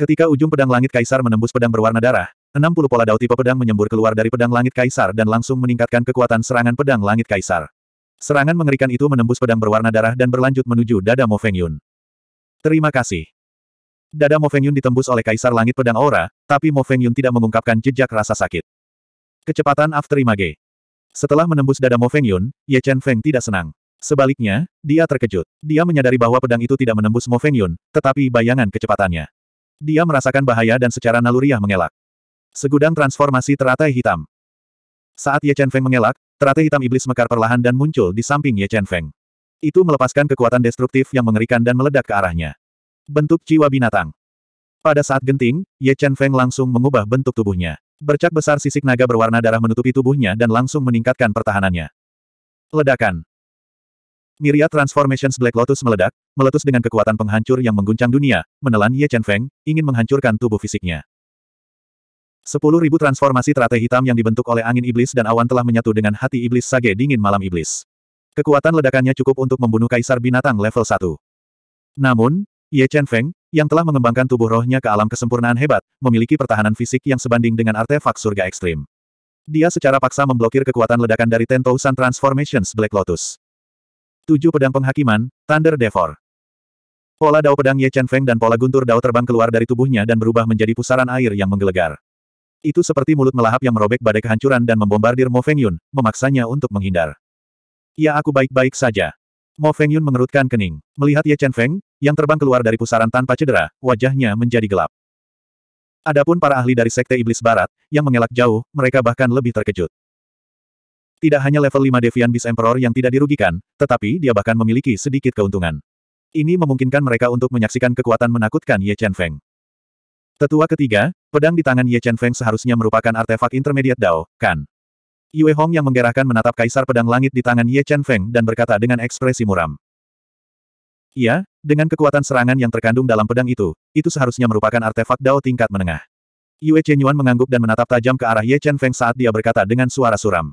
A: Ketika ujung pedang langit kaisar menembus pedang berwarna darah, 60 pola dao tipe pedang menyembur keluar dari pedang langit kaisar dan langsung meningkatkan kekuatan serangan pedang langit kaisar. Serangan mengerikan itu menembus pedang berwarna darah dan berlanjut menuju dada Mo Feng Yun. Terima kasih. Dada Mo Feng Yun ditembus oleh kaisar langit pedang aura, tapi Mo Feng Yun tidak mengungkapkan jejak rasa sakit. Kecepatan Afterimage. Setelah menembus dada Mo Feng Yun, Ye Chen Feng tidak senang. Sebaliknya, dia terkejut. Dia menyadari bahwa pedang itu tidak menembus Mo Feng Yun, tetapi bayangan kecepatannya. Dia merasakan bahaya dan secara naluriah mengelak. Segudang transformasi teratai hitam. Saat Ye Chen Feng mengelak, teratai hitam iblis mekar perlahan dan muncul di samping Ye Chen Feng. Itu melepaskan kekuatan destruktif yang mengerikan dan meledak ke arahnya. Bentuk jiwa binatang. Pada saat genting, Ye Chen Feng langsung mengubah bentuk tubuhnya. Bercak besar sisik naga berwarna darah menutupi tubuhnya dan langsung meningkatkan pertahanannya. Ledakan. Myriad Transformations Black Lotus meledak, meletus dengan kekuatan penghancur yang mengguncang dunia, menelan Ye Chen Feng, ingin menghancurkan tubuh fisiknya. Sepuluh ribu transformasi teratai hitam yang dibentuk oleh angin iblis dan awan telah menyatu dengan hati iblis sage dingin malam iblis. Kekuatan ledakannya cukup untuk membunuh kaisar binatang level 1. Namun, Ye Chen Feng, yang telah mengembangkan tubuh rohnya ke alam kesempurnaan hebat, memiliki pertahanan fisik yang sebanding dengan artefak surga ekstrim. Dia secara paksa memblokir kekuatan ledakan dari Ten Thousand Transformations Black Lotus. Tujuh Pedang Penghakiman, Thunder Devor Pola dao pedang Ye Chen Feng dan pola guntur dao terbang keluar dari tubuhnya dan berubah menjadi pusaran air yang menggelegar. Itu seperti mulut melahap yang merobek badai kehancuran dan membombardir Mo Feng Yun, memaksanya untuk menghindar. Ya aku baik-baik saja. Mo Feng Yun mengerutkan kening. Melihat Ye Chen Feng, yang terbang keluar dari pusaran tanpa cedera, wajahnya menjadi gelap. Adapun para ahli dari Sekte Iblis Barat, yang mengelak jauh, mereka bahkan lebih terkejut. Tidak hanya level 5 Devian Beast Emperor yang tidak dirugikan, tetapi dia bahkan memiliki sedikit keuntungan. Ini memungkinkan mereka untuk menyaksikan kekuatan menakutkan Ye Chen Feng. Tetua ketiga, Pedang di tangan Ye Chen Feng seharusnya merupakan artefak intermediate Dao, kan? Yue Hong yang menggerakkan menatap kaisar pedang langit di tangan Ye Chen Feng dan berkata dengan ekspresi muram. Iya, dengan kekuatan serangan yang terkandung dalam pedang itu, itu seharusnya merupakan artefak Dao tingkat menengah. Yue Chen Yuan mengangguk dan menatap tajam ke arah Ye Chen Feng saat dia berkata dengan suara suram.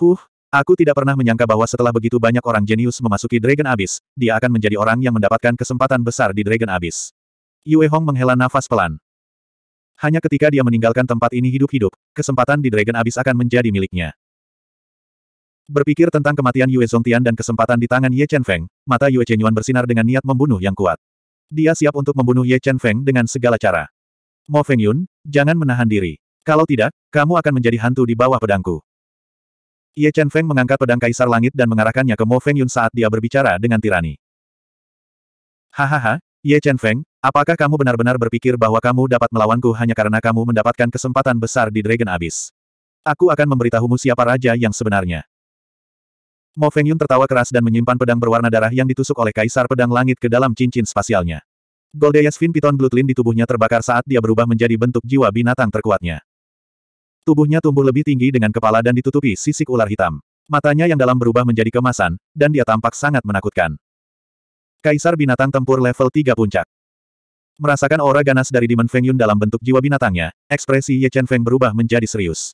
A: Huh, aku tidak pernah menyangka bahwa setelah begitu banyak orang jenius memasuki Dragon Abyss, dia akan menjadi orang yang mendapatkan kesempatan besar di Dragon Abyss. Yue Hong menghela nafas pelan. Hanya ketika dia meninggalkan tempat ini hidup-hidup, kesempatan di Dragon Abyss akan menjadi miliknya. Berpikir tentang kematian Yue Zongtian dan kesempatan di tangan Ye Chen Feng, mata Yue Chen Yuan bersinar dengan niat membunuh yang kuat. Dia siap untuk membunuh Ye Chen Feng dengan segala cara. Mo Feng Yun, jangan menahan diri. Kalau tidak, kamu akan menjadi hantu di bawah pedangku. Ye Chen Feng mengangkat pedang Kaisar Langit dan mengarahkannya ke Mo Feng Yun saat dia berbicara dengan tirani. Hahaha, Ye Chen Feng, Apakah kamu benar-benar berpikir bahwa kamu dapat melawanku hanya karena kamu mendapatkan kesempatan besar di Dragon Abyss? Aku akan memberitahumu siapa raja yang sebenarnya. Mo Feng Yun tertawa keras dan menyimpan pedang berwarna darah yang ditusuk oleh Kaisar Pedang Langit ke dalam cincin spasialnya. Goldeas Fin Piton Blutlin di tubuhnya terbakar saat dia berubah menjadi bentuk jiwa binatang terkuatnya. Tubuhnya tumbuh lebih tinggi dengan kepala dan ditutupi sisik ular hitam. Matanya yang dalam berubah menjadi kemasan, dan dia tampak sangat menakutkan. Kaisar Binatang Tempur level 3 Puncak Merasakan aura ganas dari Demon Feng Yun dalam bentuk jiwa binatangnya, ekspresi Ye Chen Feng berubah menjadi serius.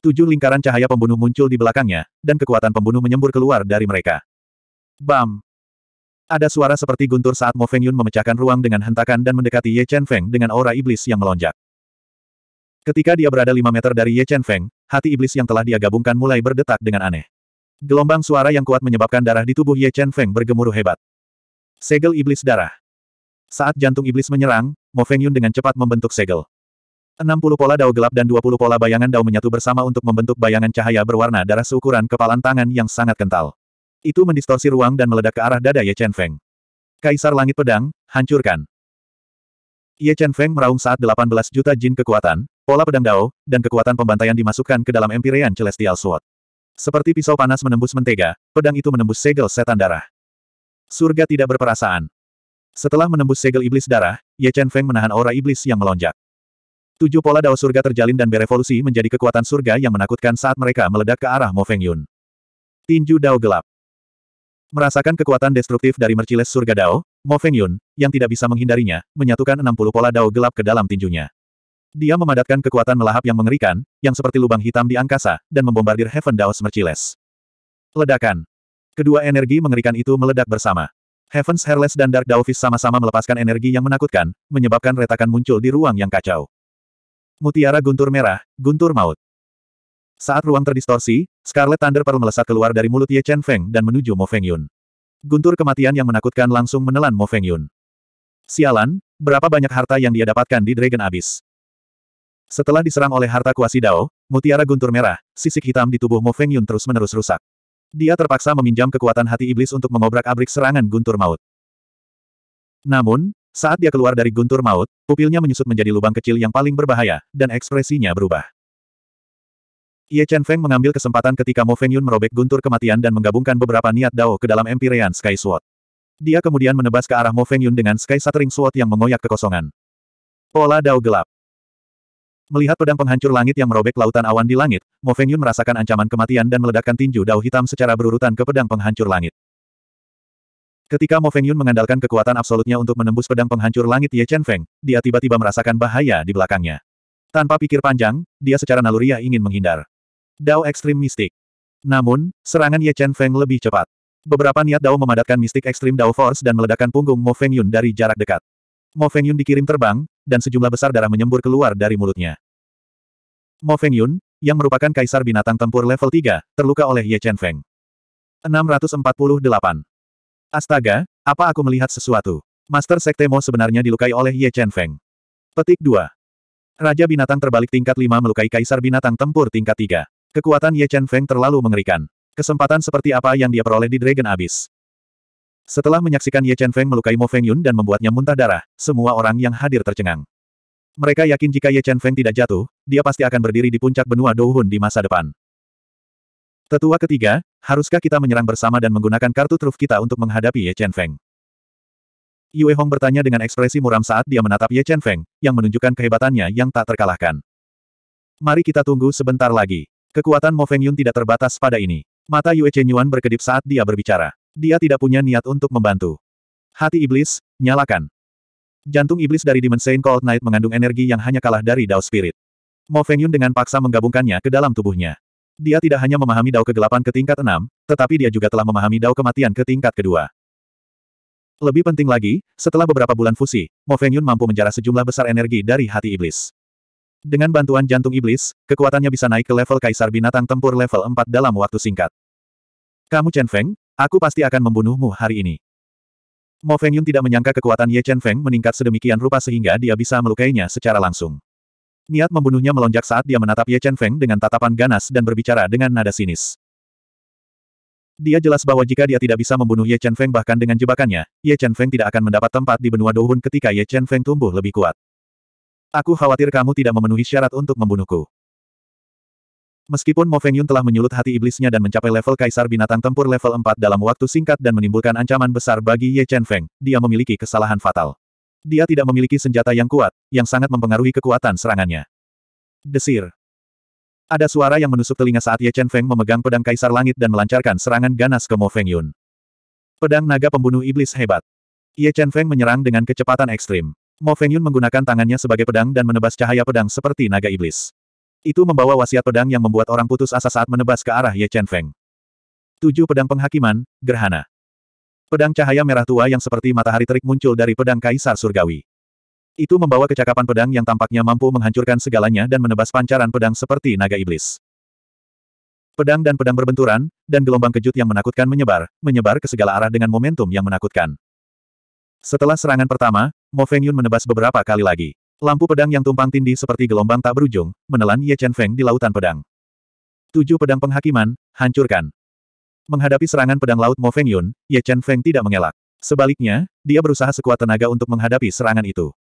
A: Tujuh lingkaran cahaya pembunuh muncul di belakangnya, dan kekuatan pembunuh menyembur keluar dari mereka. Bam! Ada suara seperti guntur saat Mo Feng Yun memecahkan ruang dengan hentakan dan mendekati Ye Chen Feng dengan aura iblis yang melonjak. Ketika dia berada lima meter dari Ye Chen Feng, hati iblis yang telah dia gabungkan mulai berdetak dengan aneh. Gelombang suara yang kuat menyebabkan darah di tubuh Ye Chen Feng bergemuruh hebat. Segel iblis darah. Saat jantung iblis menyerang, Mo Feng Yun dengan cepat membentuk segel. 60 pola dao gelap dan 20 pola bayangan dao menyatu bersama untuk membentuk bayangan cahaya berwarna darah seukuran kepalan tangan yang sangat kental. Itu mendistorsi ruang dan meledak ke arah dada Ye Chen Feng. Kaisar Langit Pedang, hancurkan. Ye Chen Feng meraung saat 18 juta jin kekuatan, pola pedang dao, dan kekuatan pembantaian dimasukkan ke dalam Empyrean Celestial Sword. Seperti pisau panas menembus mentega, pedang itu menembus segel setan darah. Surga tidak berperasaan. Setelah menembus segel iblis darah, Ye Chen Feng menahan aura iblis yang melonjak. Tujuh pola dao surga terjalin dan berevolusi menjadi kekuatan surga yang menakutkan saat mereka meledak ke arah Mo Feng Yun. Tinju Dao Gelap Merasakan kekuatan destruktif dari merciles surga dao, Mo Feng Yun, yang tidak bisa menghindarinya, menyatukan 60 pola dao gelap ke dalam tinjunya. Dia memadatkan kekuatan melahap yang mengerikan, yang seperti lubang hitam di angkasa, dan membombardir Heaven Dao Merciless. Ledakan. Kedua energi mengerikan itu meledak bersama. Heavens Hairless dan Dark Daovis sama-sama melepaskan energi yang menakutkan, menyebabkan retakan muncul di ruang yang kacau. Mutiara guntur merah, guntur maut. Saat ruang terdistorsi, Scarlet Thunder Pearl melesat keluar dari mulut Ye Chen Feng dan menuju Mo Feng Yun. Guntur kematian yang menakutkan langsung menelan Mo Feng Yun. Sialan, berapa banyak harta yang dia dapatkan di Dragon Abyss. Setelah diserang oleh harta kuasi Dao, mutiara guntur merah, sisik hitam di tubuh Mo Feng Yun terus-menerus rusak. Dia terpaksa meminjam kekuatan hati iblis untuk mengobrak-abrik serangan guntur maut. Namun, saat dia keluar dari guntur maut, pupilnya menyusut menjadi lubang kecil yang paling berbahaya, dan ekspresinya berubah. Ye Chen Feng mengambil kesempatan ketika Mo Feng Yun merobek guntur kematian dan menggabungkan beberapa niat Dao ke dalam Empyrean Sky Sword. Dia kemudian menebas ke arah Mo Feng Yun dengan Sky Shattering Sword yang mengoyak kekosongan. Pola Dao gelap. Melihat pedang penghancur langit yang merobek lautan awan di langit, Mo Feng Yun merasakan ancaman kematian dan meledakkan tinju dao hitam secara berurutan ke pedang penghancur langit. Ketika Mo Feng Yun mengandalkan kekuatan absolutnya untuk menembus pedang penghancur langit Ye Chen Feng, dia tiba-tiba merasakan bahaya di belakangnya. Tanpa pikir panjang, dia secara naluriah ingin menghindar. Dao ekstrim mistik. Namun, serangan Ye Chen Feng lebih cepat. Beberapa niat Dao memadatkan mistik ekstrim Dao Force dan meledakkan punggung Mo Feng Yun dari jarak dekat. Mo Feng Yun dikirim terbang, dan sejumlah besar darah menyembur keluar dari mulutnya. Mo Feng Yun, yang merupakan kaisar binatang tempur level 3, terluka oleh Ye Chen Feng. 648. Astaga, apa aku melihat sesuatu? Master Sekte Mo sebenarnya dilukai oleh Ye Chen Feng. Petik 2. Raja binatang terbalik tingkat 5 melukai kaisar binatang tempur tingkat 3. Kekuatan Ye Chen Feng terlalu mengerikan. Kesempatan seperti apa yang dia peroleh di Dragon Abyss? Setelah menyaksikan Ye Chen Feng melukai Mo Feng Yun dan membuatnya muntah darah, semua orang yang hadir tercengang. Mereka yakin jika Ye Chen Feng tidak jatuh, dia pasti akan berdiri di puncak benua Douhun di masa depan. Tetua ketiga, haruskah kita menyerang bersama dan menggunakan kartu truf kita untuk menghadapi Ye Chen Feng? Yue Hong bertanya dengan ekspresi muram saat dia menatap Ye Chen Feng, yang menunjukkan kehebatannya yang tak terkalahkan. Mari kita tunggu sebentar lagi. Kekuatan Mo Feng Yun tidak terbatas pada ini. Mata Yue Chen Yuan berkedip saat dia berbicara. Dia tidak punya niat untuk membantu. Hati iblis, nyalakan. Jantung iblis dari Dimensain Cold Knight mengandung energi yang hanya kalah dari Dao Spirit. Mo Feng Yun dengan paksa menggabungkannya ke dalam tubuhnya. Dia tidak hanya memahami Dao kegelapan ke tingkat 6, tetapi dia juga telah memahami Dao kematian ke tingkat kedua. Lebih penting lagi, setelah beberapa bulan fusi, Mo Feng Yun mampu menjarah sejumlah besar energi dari hati iblis. Dengan bantuan jantung iblis, kekuatannya bisa naik ke level kaisar binatang tempur level 4 dalam waktu singkat. Kamu Chen Feng, Aku pasti akan membunuhmu hari ini. Mo Feng Yun tidak menyangka kekuatan Ye Chen Feng meningkat sedemikian rupa sehingga dia bisa melukainya secara langsung. Niat membunuhnya melonjak saat dia menatap Ye Chen Feng dengan tatapan ganas dan berbicara dengan nada sinis. Dia jelas bahwa jika dia tidak bisa membunuh Ye Chen Feng bahkan dengan jebakannya, Ye Chen Feng tidak akan mendapat tempat di benua Dohun ketika Ye Chen Feng tumbuh lebih kuat. Aku khawatir kamu tidak memenuhi syarat untuk membunuhku. Meskipun Mo Yun telah menyulut hati iblisnya dan mencapai level kaisar binatang tempur level 4 dalam waktu singkat dan menimbulkan ancaman besar bagi Ye Chen Feng, dia memiliki kesalahan fatal. Dia tidak memiliki senjata yang kuat, yang sangat mempengaruhi kekuatan serangannya. Desir. Ada suara yang menusuk telinga saat Ye Chen Feng memegang pedang kaisar langit dan melancarkan serangan ganas ke Mo Feng Yun. Pedang naga pembunuh iblis hebat. Ye Chen Feng menyerang dengan kecepatan ekstrim. Mo Feng Yun menggunakan tangannya sebagai pedang dan menebas cahaya pedang seperti naga iblis. Itu membawa wasiat pedang yang membuat orang putus asa saat menebas ke arah Ye Chen Feng. Tujuh pedang penghakiman, gerhana. Pedang cahaya merah tua yang seperti matahari terik muncul dari pedang Kaisar Surgawi. Itu membawa kecakapan pedang yang tampaknya mampu menghancurkan segalanya dan menebas pancaran pedang seperti naga iblis. Pedang dan pedang berbenturan, dan gelombang kejut yang menakutkan menyebar, menyebar ke segala arah dengan momentum yang menakutkan. Setelah serangan pertama, Mo Feng Yun menebas beberapa kali lagi. Lampu pedang yang tumpang tindih seperti gelombang tak berujung, menelan Ye Chen Feng di lautan pedang. Tujuh pedang penghakiman, hancurkan. Menghadapi serangan pedang laut Mo Feng Yun, Ye Chen Feng tidak mengelak. Sebaliknya, dia berusaha sekuat tenaga untuk menghadapi serangan itu.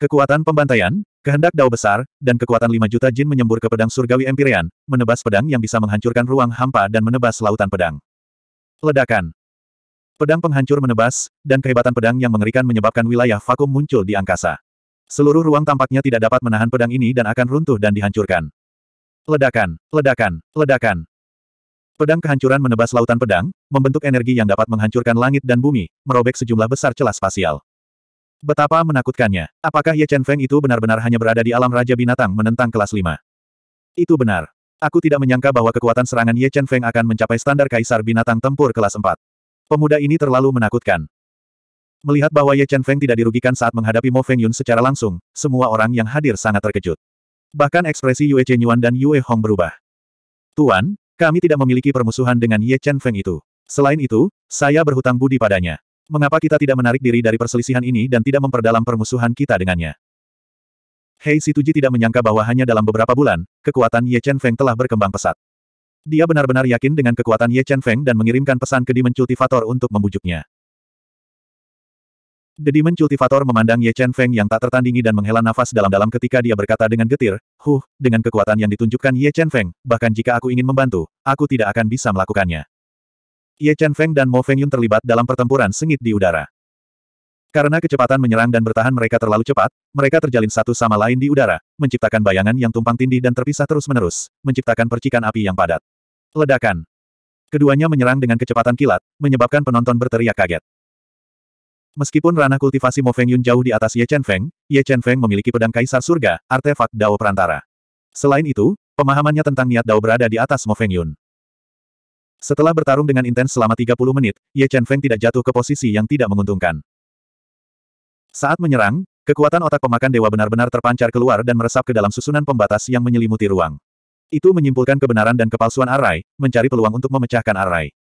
A: Kekuatan pembantaian, kehendak dao besar, dan kekuatan lima juta jin menyembur ke pedang surgawi Empyrean, menebas pedang yang bisa menghancurkan ruang hampa dan menebas lautan pedang. Ledakan. Pedang penghancur menebas, dan kehebatan pedang yang mengerikan menyebabkan wilayah vakum muncul di angkasa. Seluruh ruang tampaknya tidak dapat menahan pedang ini dan akan runtuh dan dihancurkan. Ledakan, ledakan, ledakan. Pedang kehancuran menebas lautan pedang, membentuk energi yang dapat menghancurkan langit dan bumi, merobek sejumlah besar celah spasial. Betapa menakutkannya. Apakah Ye Chen Feng itu benar-benar hanya berada di alam Raja Binatang menentang kelas 5? Itu benar. Aku tidak menyangka bahwa kekuatan serangan Ye Chen Feng akan mencapai standar kaisar binatang tempur kelas 4. Pemuda ini terlalu menakutkan. Melihat bahwa Ye Chen Feng tidak dirugikan saat menghadapi Mo Feng Yun secara langsung, semua orang yang hadir sangat terkejut. Bahkan ekspresi Yue Chen Yuan dan Yue Hong berubah. Tuan, kami tidak memiliki permusuhan dengan Ye Chen Feng itu. Selain itu, saya berhutang budi padanya. Mengapa kita tidak menarik diri dari perselisihan ini dan tidak memperdalam permusuhan kita dengannya? Hei Situji tidak menyangka bahwa hanya dalam beberapa bulan, kekuatan Ye Chen Feng telah berkembang pesat. Dia benar-benar yakin dengan kekuatan Ye Chen Feng dan mengirimkan pesan ke Demon Cultivator untuk membujuknya. The Demon Cultivator memandang Ye Chen Feng yang tak tertandingi dan menghela nafas dalam-dalam ketika dia berkata dengan getir, Huh, dengan kekuatan yang ditunjukkan Ye Chen Feng, bahkan jika aku ingin membantu, aku tidak akan bisa melakukannya. Ye Chen Feng dan Mo Feng Yun terlibat dalam pertempuran sengit di udara. Karena kecepatan menyerang dan bertahan mereka terlalu cepat, mereka terjalin satu sama lain di udara, menciptakan bayangan yang tumpang tindih dan terpisah terus-menerus, menciptakan percikan api yang padat. Ledakan. Keduanya menyerang dengan kecepatan kilat, menyebabkan penonton berteriak kaget. Meskipun ranah kultivasi Mo Feng Yun jauh di atas Ye Chen Feng, Ye Chen Feng memiliki pedang kaisar surga, artefak Dao Perantara. Selain itu, pemahamannya tentang niat Dao berada di atas Mo Feng Yun. Setelah bertarung dengan intens selama 30 menit, Ye Chen Feng tidak jatuh ke posisi yang tidak menguntungkan. Saat menyerang, kekuatan otak pemakan dewa benar-benar terpancar keluar dan meresap ke dalam susunan pembatas yang menyelimuti ruang. Itu menyimpulkan kebenaran dan kepalsuan Arai, mencari peluang untuk memecahkan Arai.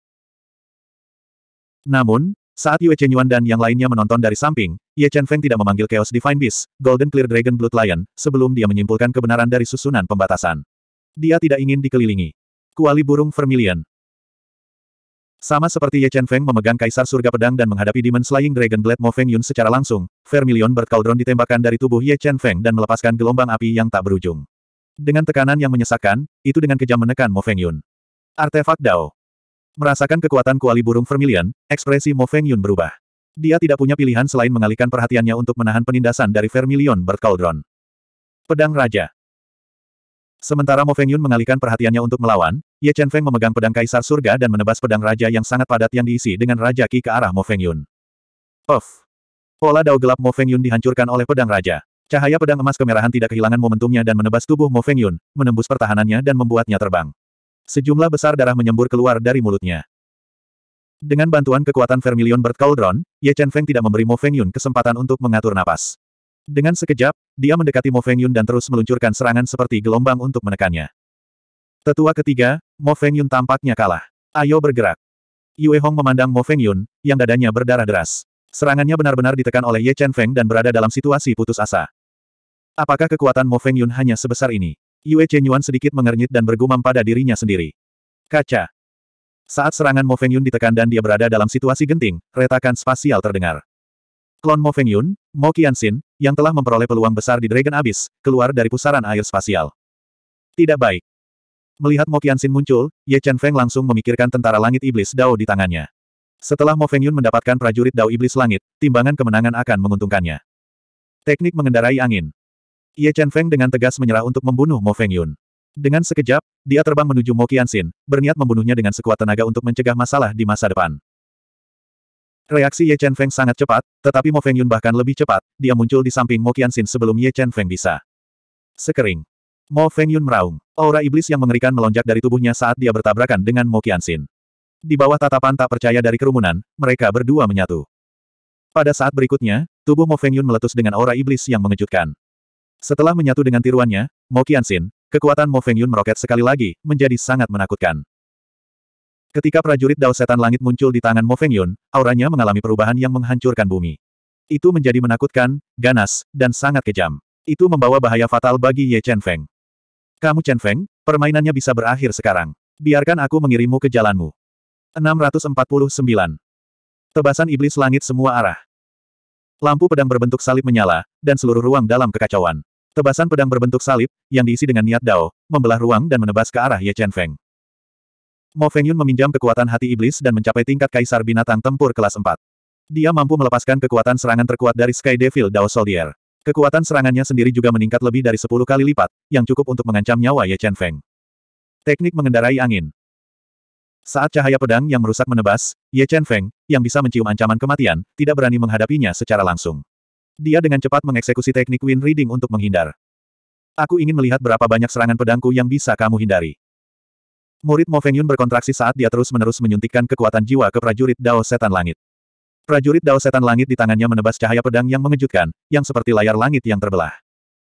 A: Namun, saat Yue Chenyuan dan yang lainnya menonton dari samping, Ye Chen Feng tidak memanggil Chaos Divine Beast, Golden Clear Dragon Blood Lion, sebelum dia menyimpulkan kebenaran dari susunan pembatasan. Dia tidak ingin dikelilingi. Kuali burung vermilion. Sama seperti Ye Chen Feng memegang Kaisar Surga Pedang dan menghadapi Demon Slaying Dragon Blade Mo Feng Yun secara langsung, Vermilion Bird Cauldron ditembakkan dari tubuh Ye Chen Feng dan melepaskan gelombang api yang tak berujung. Dengan tekanan yang menyesakkan, itu dengan kejam menekan Mo Feng Yun. Artefak Dao. Merasakan kekuatan kuali burung vermilion, ekspresi Mo Feng Yun berubah. Dia tidak punya pilihan selain mengalihkan perhatiannya untuk menahan penindasan dari vermilion berkaldron. Pedang Raja. Sementara Mo Feng Yun mengalihkan perhatiannya untuk melawan, Ye Chen Feng memegang pedang Kaisar Surga dan menebas pedang Raja yang sangat padat yang diisi dengan Raja Ki ke arah Mo Feng Yun. Of. Pola dao gelap Mo Feng Yun dihancurkan oleh pedang Raja. Cahaya pedang emas kemerahan tidak kehilangan momentumnya dan menebas tubuh Mo Feng Yun, menembus pertahanannya dan membuatnya terbang. Sejumlah besar darah menyembur keluar dari mulutnya. Dengan bantuan kekuatan Vermilion Bird Cauldron, Ye Chen Feng tidak memberi Mo Feng Yun kesempatan untuk mengatur napas. Dengan sekejap, dia mendekati Mo Feng Yun dan terus meluncurkan serangan seperti gelombang untuk menekannya. Tetua ketiga, Mo Feng Yun tampaknya kalah. Ayo bergerak. Yue Hong memandang Mo Feng Yun, yang dadanya berdarah deras. Serangannya benar-benar ditekan oleh Ye Chen Feng dan berada dalam situasi putus asa. Apakah kekuatan Mo Feng Yun hanya sebesar ini? Yue Chen Yuan sedikit mengernyit dan bergumam pada dirinya sendiri. Kaca. Saat serangan Mo Feng Yun ditekan dan dia berada dalam situasi genting, retakan spasial terdengar. Klon Mo Feng Yun, Mo Qianxin, yang telah memperoleh peluang besar di Dragon Abyss, keluar dari pusaran air spasial. Tidak baik. Melihat Mo Qianxin muncul, Ye Chen Feng langsung memikirkan tentara langit iblis Dao di tangannya. Setelah Mo Feng Yun mendapatkan prajurit Dao iblis langit, timbangan kemenangan akan menguntungkannya. Teknik mengendarai angin. Ye Chen Feng dengan tegas menyerah untuk membunuh Mo Feng Yun. Dengan sekejap, dia terbang menuju Mo Qianxin, berniat membunuhnya dengan sekuat tenaga untuk mencegah masalah di masa depan. Reaksi Ye Chen Feng sangat cepat, tetapi Mo Feng Yun bahkan lebih cepat, dia muncul di samping Mo Qianxin sebelum Ye Chen Feng bisa. Sekering. Mo Feng Yun meraung. Aura iblis yang mengerikan melonjak dari tubuhnya saat dia bertabrakan dengan Mo Qianxin. Di bawah tatapan tak percaya dari kerumunan, mereka berdua menyatu. Pada saat berikutnya, tubuh Mo Feng Yun meletus dengan aura iblis yang mengejutkan. Setelah menyatu dengan tiruannya, Mo Qianxin, kekuatan Mo Feng Yun meroket sekali lagi, menjadi sangat menakutkan. Ketika prajurit Dao Setan Langit muncul di tangan Mo Feng Yun, auranya mengalami perubahan yang menghancurkan bumi. Itu menjadi menakutkan, ganas, dan sangat kejam. Itu membawa bahaya fatal bagi Ye Chen Feng. Kamu Chen Feng, permainannya bisa berakhir sekarang. Biarkan aku mengirimmu ke jalanmu. 649. Tebasan iblis langit semua arah. Lampu pedang berbentuk salib menyala, dan seluruh ruang dalam kekacauan. Tebasan pedang berbentuk salib, yang diisi dengan niat dao, membelah ruang dan menebas ke arah Ye Chen Feng. Mo Yun meminjam kekuatan hati iblis dan mencapai tingkat kaisar binatang tempur kelas 4. Dia mampu melepaskan kekuatan serangan terkuat dari Sky Devil Dao Soldier. Kekuatan serangannya sendiri juga meningkat lebih dari 10 kali lipat, yang cukup untuk mengancam nyawa Ye Chen Feng. Teknik mengendarai angin. Saat cahaya pedang yang merusak menebas, Ye Chen Feng, yang bisa mencium ancaman kematian, tidak berani menghadapinya secara langsung. Dia dengan cepat mengeksekusi teknik wind reading untuk menghindar. Aku ingin melihat berapa banyak serangan pedangku yang bisa kamu hindari. Murid Mo Feng Yun berkontraksi saat dia terus-menerus menyuntikkan kekuatan jiwa ke prajurit Dao Setan Langit. Prajurit Dao Setan Langit di tangannya menebas cahaya pedang yang mengejutkan, yang seperti layar langit yang terbelah.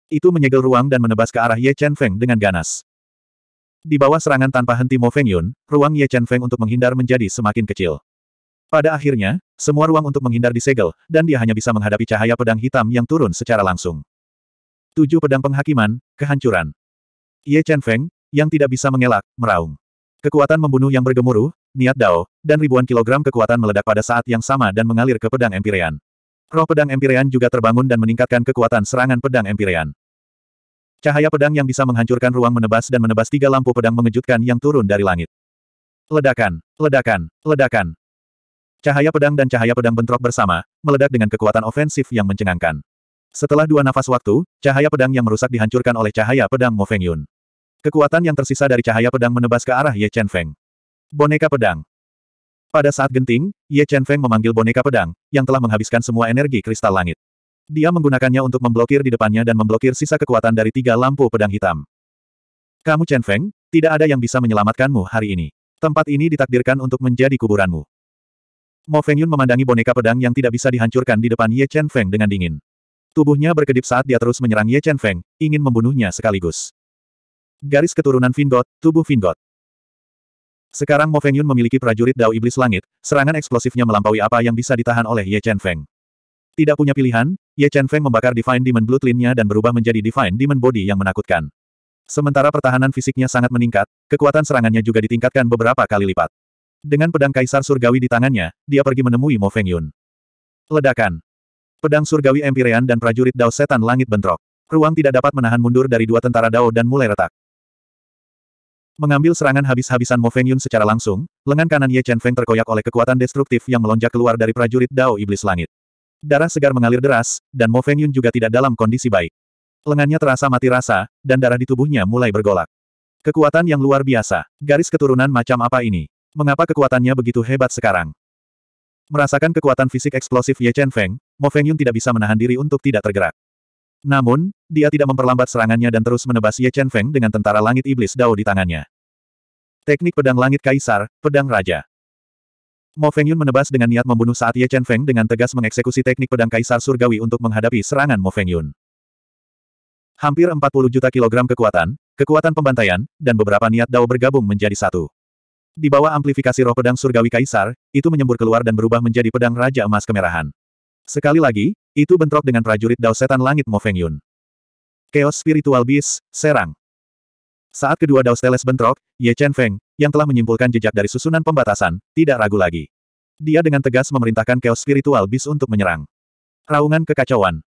A: Itu menyegel ruang dan menebas ke arah Ye Chen Feng dengan ganas. Di bawah serangan tanpa henti Mo Feng Yun, ruang Ye Chen Feng untuk menghindar menjadi semakin kecil. Pada akhirnya, semua ruang untuk menghindar disegel, dan dia hanya bisa menghadapi cahaya pedang hitam yang turun secara langsung. Tujuh pedang penghakiman, kehancuran. Ye Chen Feng, yang tidak bisa mengelak, meraung. Kekuatan membunuh yang bergemuruh, niat dao, dan ribuan kilogram kekuatan meledak pada saat yang sama dan mengalir ke pedang Empyrean. Roh pedang Empyrean juga terbangun dan meningkatkan kekuatan serangan pedang Empyrean. Cahaya pedang yang bisa menghancurkan ruang menebas dan menebas tiga lampu pedang mengejutkan yang turun dari langit. Ledakan, ledakan, ledakan. Cahaya pedang dan cahaya pedang bentrok bersama, meledak dengan kekuatan ofensif yang mencengangkan. Setelah dua nafas waktu, cahaya pedang yang merusak dihancurkan oleh cahaya pedang Mo Feng Yun. Kekuatan yang tersisa dari cahaya pedang menebas ke arah Ye Chen Feng. Boneka pedang. Pada saat genting, Ye Chen Feng memanggil boneka pedang, yang telah menghabiskan semua energi kristal langit. Dia menggunakannya untuk memblokir di depannya dan memblokir sisa kekuatan dari tiga lampu pedang hitam. Kamu Chen Feng, tidak ada yang bisa menyelamatkanmu hari ini. Tempat ini ditakdirkan untuk menjadi kuburanmu. Mo Fengyun memandangi boneka pedang yang tidak bisa dihancurkan di depan Ye Chen Feng dengan dingin. Tubuhnya berkedip saat dia terus menyerang Ye Chen Feng, ingin membunuhnya sekaligus. Garis keturunan Vingot, tubuh Vingot. Sekarang Mo Fengyun memiliki prajurit Dao Iblis Langit, serangan eksplosifnya melampaui apa yang bisa ditahan oleh Ye Chen Feng. Tidak punya pilihan, Ye Chen Feng membakar Divine Demon Bloodline-nya dan berubah menjadi Divine Demon Body yang menakutkan. Sementara pertahanan fisiknya sangat meningkat, kekuatan serangannya juga ditingkatkan beberapa kali lipat. Dengan pedang kaisar surgawi di tangannya, dia pergi menemui Mo Feng Yun. Ledakan. Pedang surgawi Empirean dan prajurit Dao Setan Langit bentrok. Ruang tidak dapat menahan mundur dari dua tentara Dao dan mulai retak. Mengambil serangan habis-habisan Mo Feng Yun secara langsung, lengan kanan Ye Chen Feng terkoyak oleh kekuatan destruktif yang melonjak keluar dari prajurit Dao Iblis Langit. Darah segar mengalir deras, dan Mo Feng Yun juga tidak dalam kondisi baik. Lengannya terasa mati rasa, dan darah di tubuhnya mulai bergolak. Kekuatan yang luar biasa. Garis keturunan macam apa ini? Mengapa kekuatannya begitu hebat sekarang? Merasakan kekuatan fisik eksplosif Ye Chen Feng, Mo Feng Yun tidak bisa menahan diri untuk tidak tergerak. Namun, dia tidak memperlambat serangannya dan terus menebas Ye Chen Feng dengan tentara langit iblis Dao di tangannya. Teknik pedang langit kaisar, pedang raja. Mo Feng Yun menebas dengan niat membunuh saat Ye Chen Feng dengan tegas mengeksekusi teknik pedang kaisar surgawi untuk menghadapi serangan Mo Feng Yun. Hampir 40 juta kilogram kekuatan, kekuatan pembantaian, dan beberapa niat Dao bergabung menjadi satu. Di bawah amplifikasi roh pedang surgawi kaisar, itu menyembur keluar dan berubah menjadi pedang Raja Emas Kemerahan. Sekali lagi, itu bentrok dengan prajurit Dao Setan Langit Mo Feng Yun. Chaos Spiritual Beast, Serang. Saat kedua Dao Steles bentrok, Ye Chen Feng, yang telah menyimpulkan jejak dari susunan pembatasan, tidak ragu lagi. Dia dengan tegas memerintahkan Chaos Spiritual Beast untuk menyerang. Raungan kekacauan.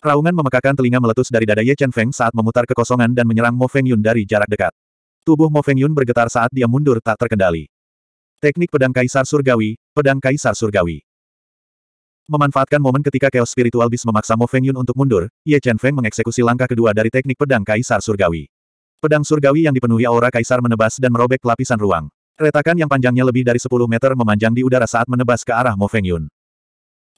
A: Raungan memekakan telinga meletus dari dada Ye Chen Feng saat memutar kekosongan dan menyerang Mo Feng Yun dari jarak dekat. Tubuh Mo Feng Yun bergetar saat dia mundur tak terkendali. Teknik pedang kaisar surgawi, pedang kaisar surgawi. Memanfaatkan momen ketika chaos spiritual bis memaksa Mo Feng Yun untuk mundur, Ye Chen Feng mengeksekusi langkah kedua dari teknik pedang kaisar surgawi. Pedang surgawi yang dipenuhi aura kaisar menebas dan merobek lapisan ruang. Retakan yang panjangnya lebih dari 10 meter memanjang di udara saat menebas ke arah Mo Feng Yun.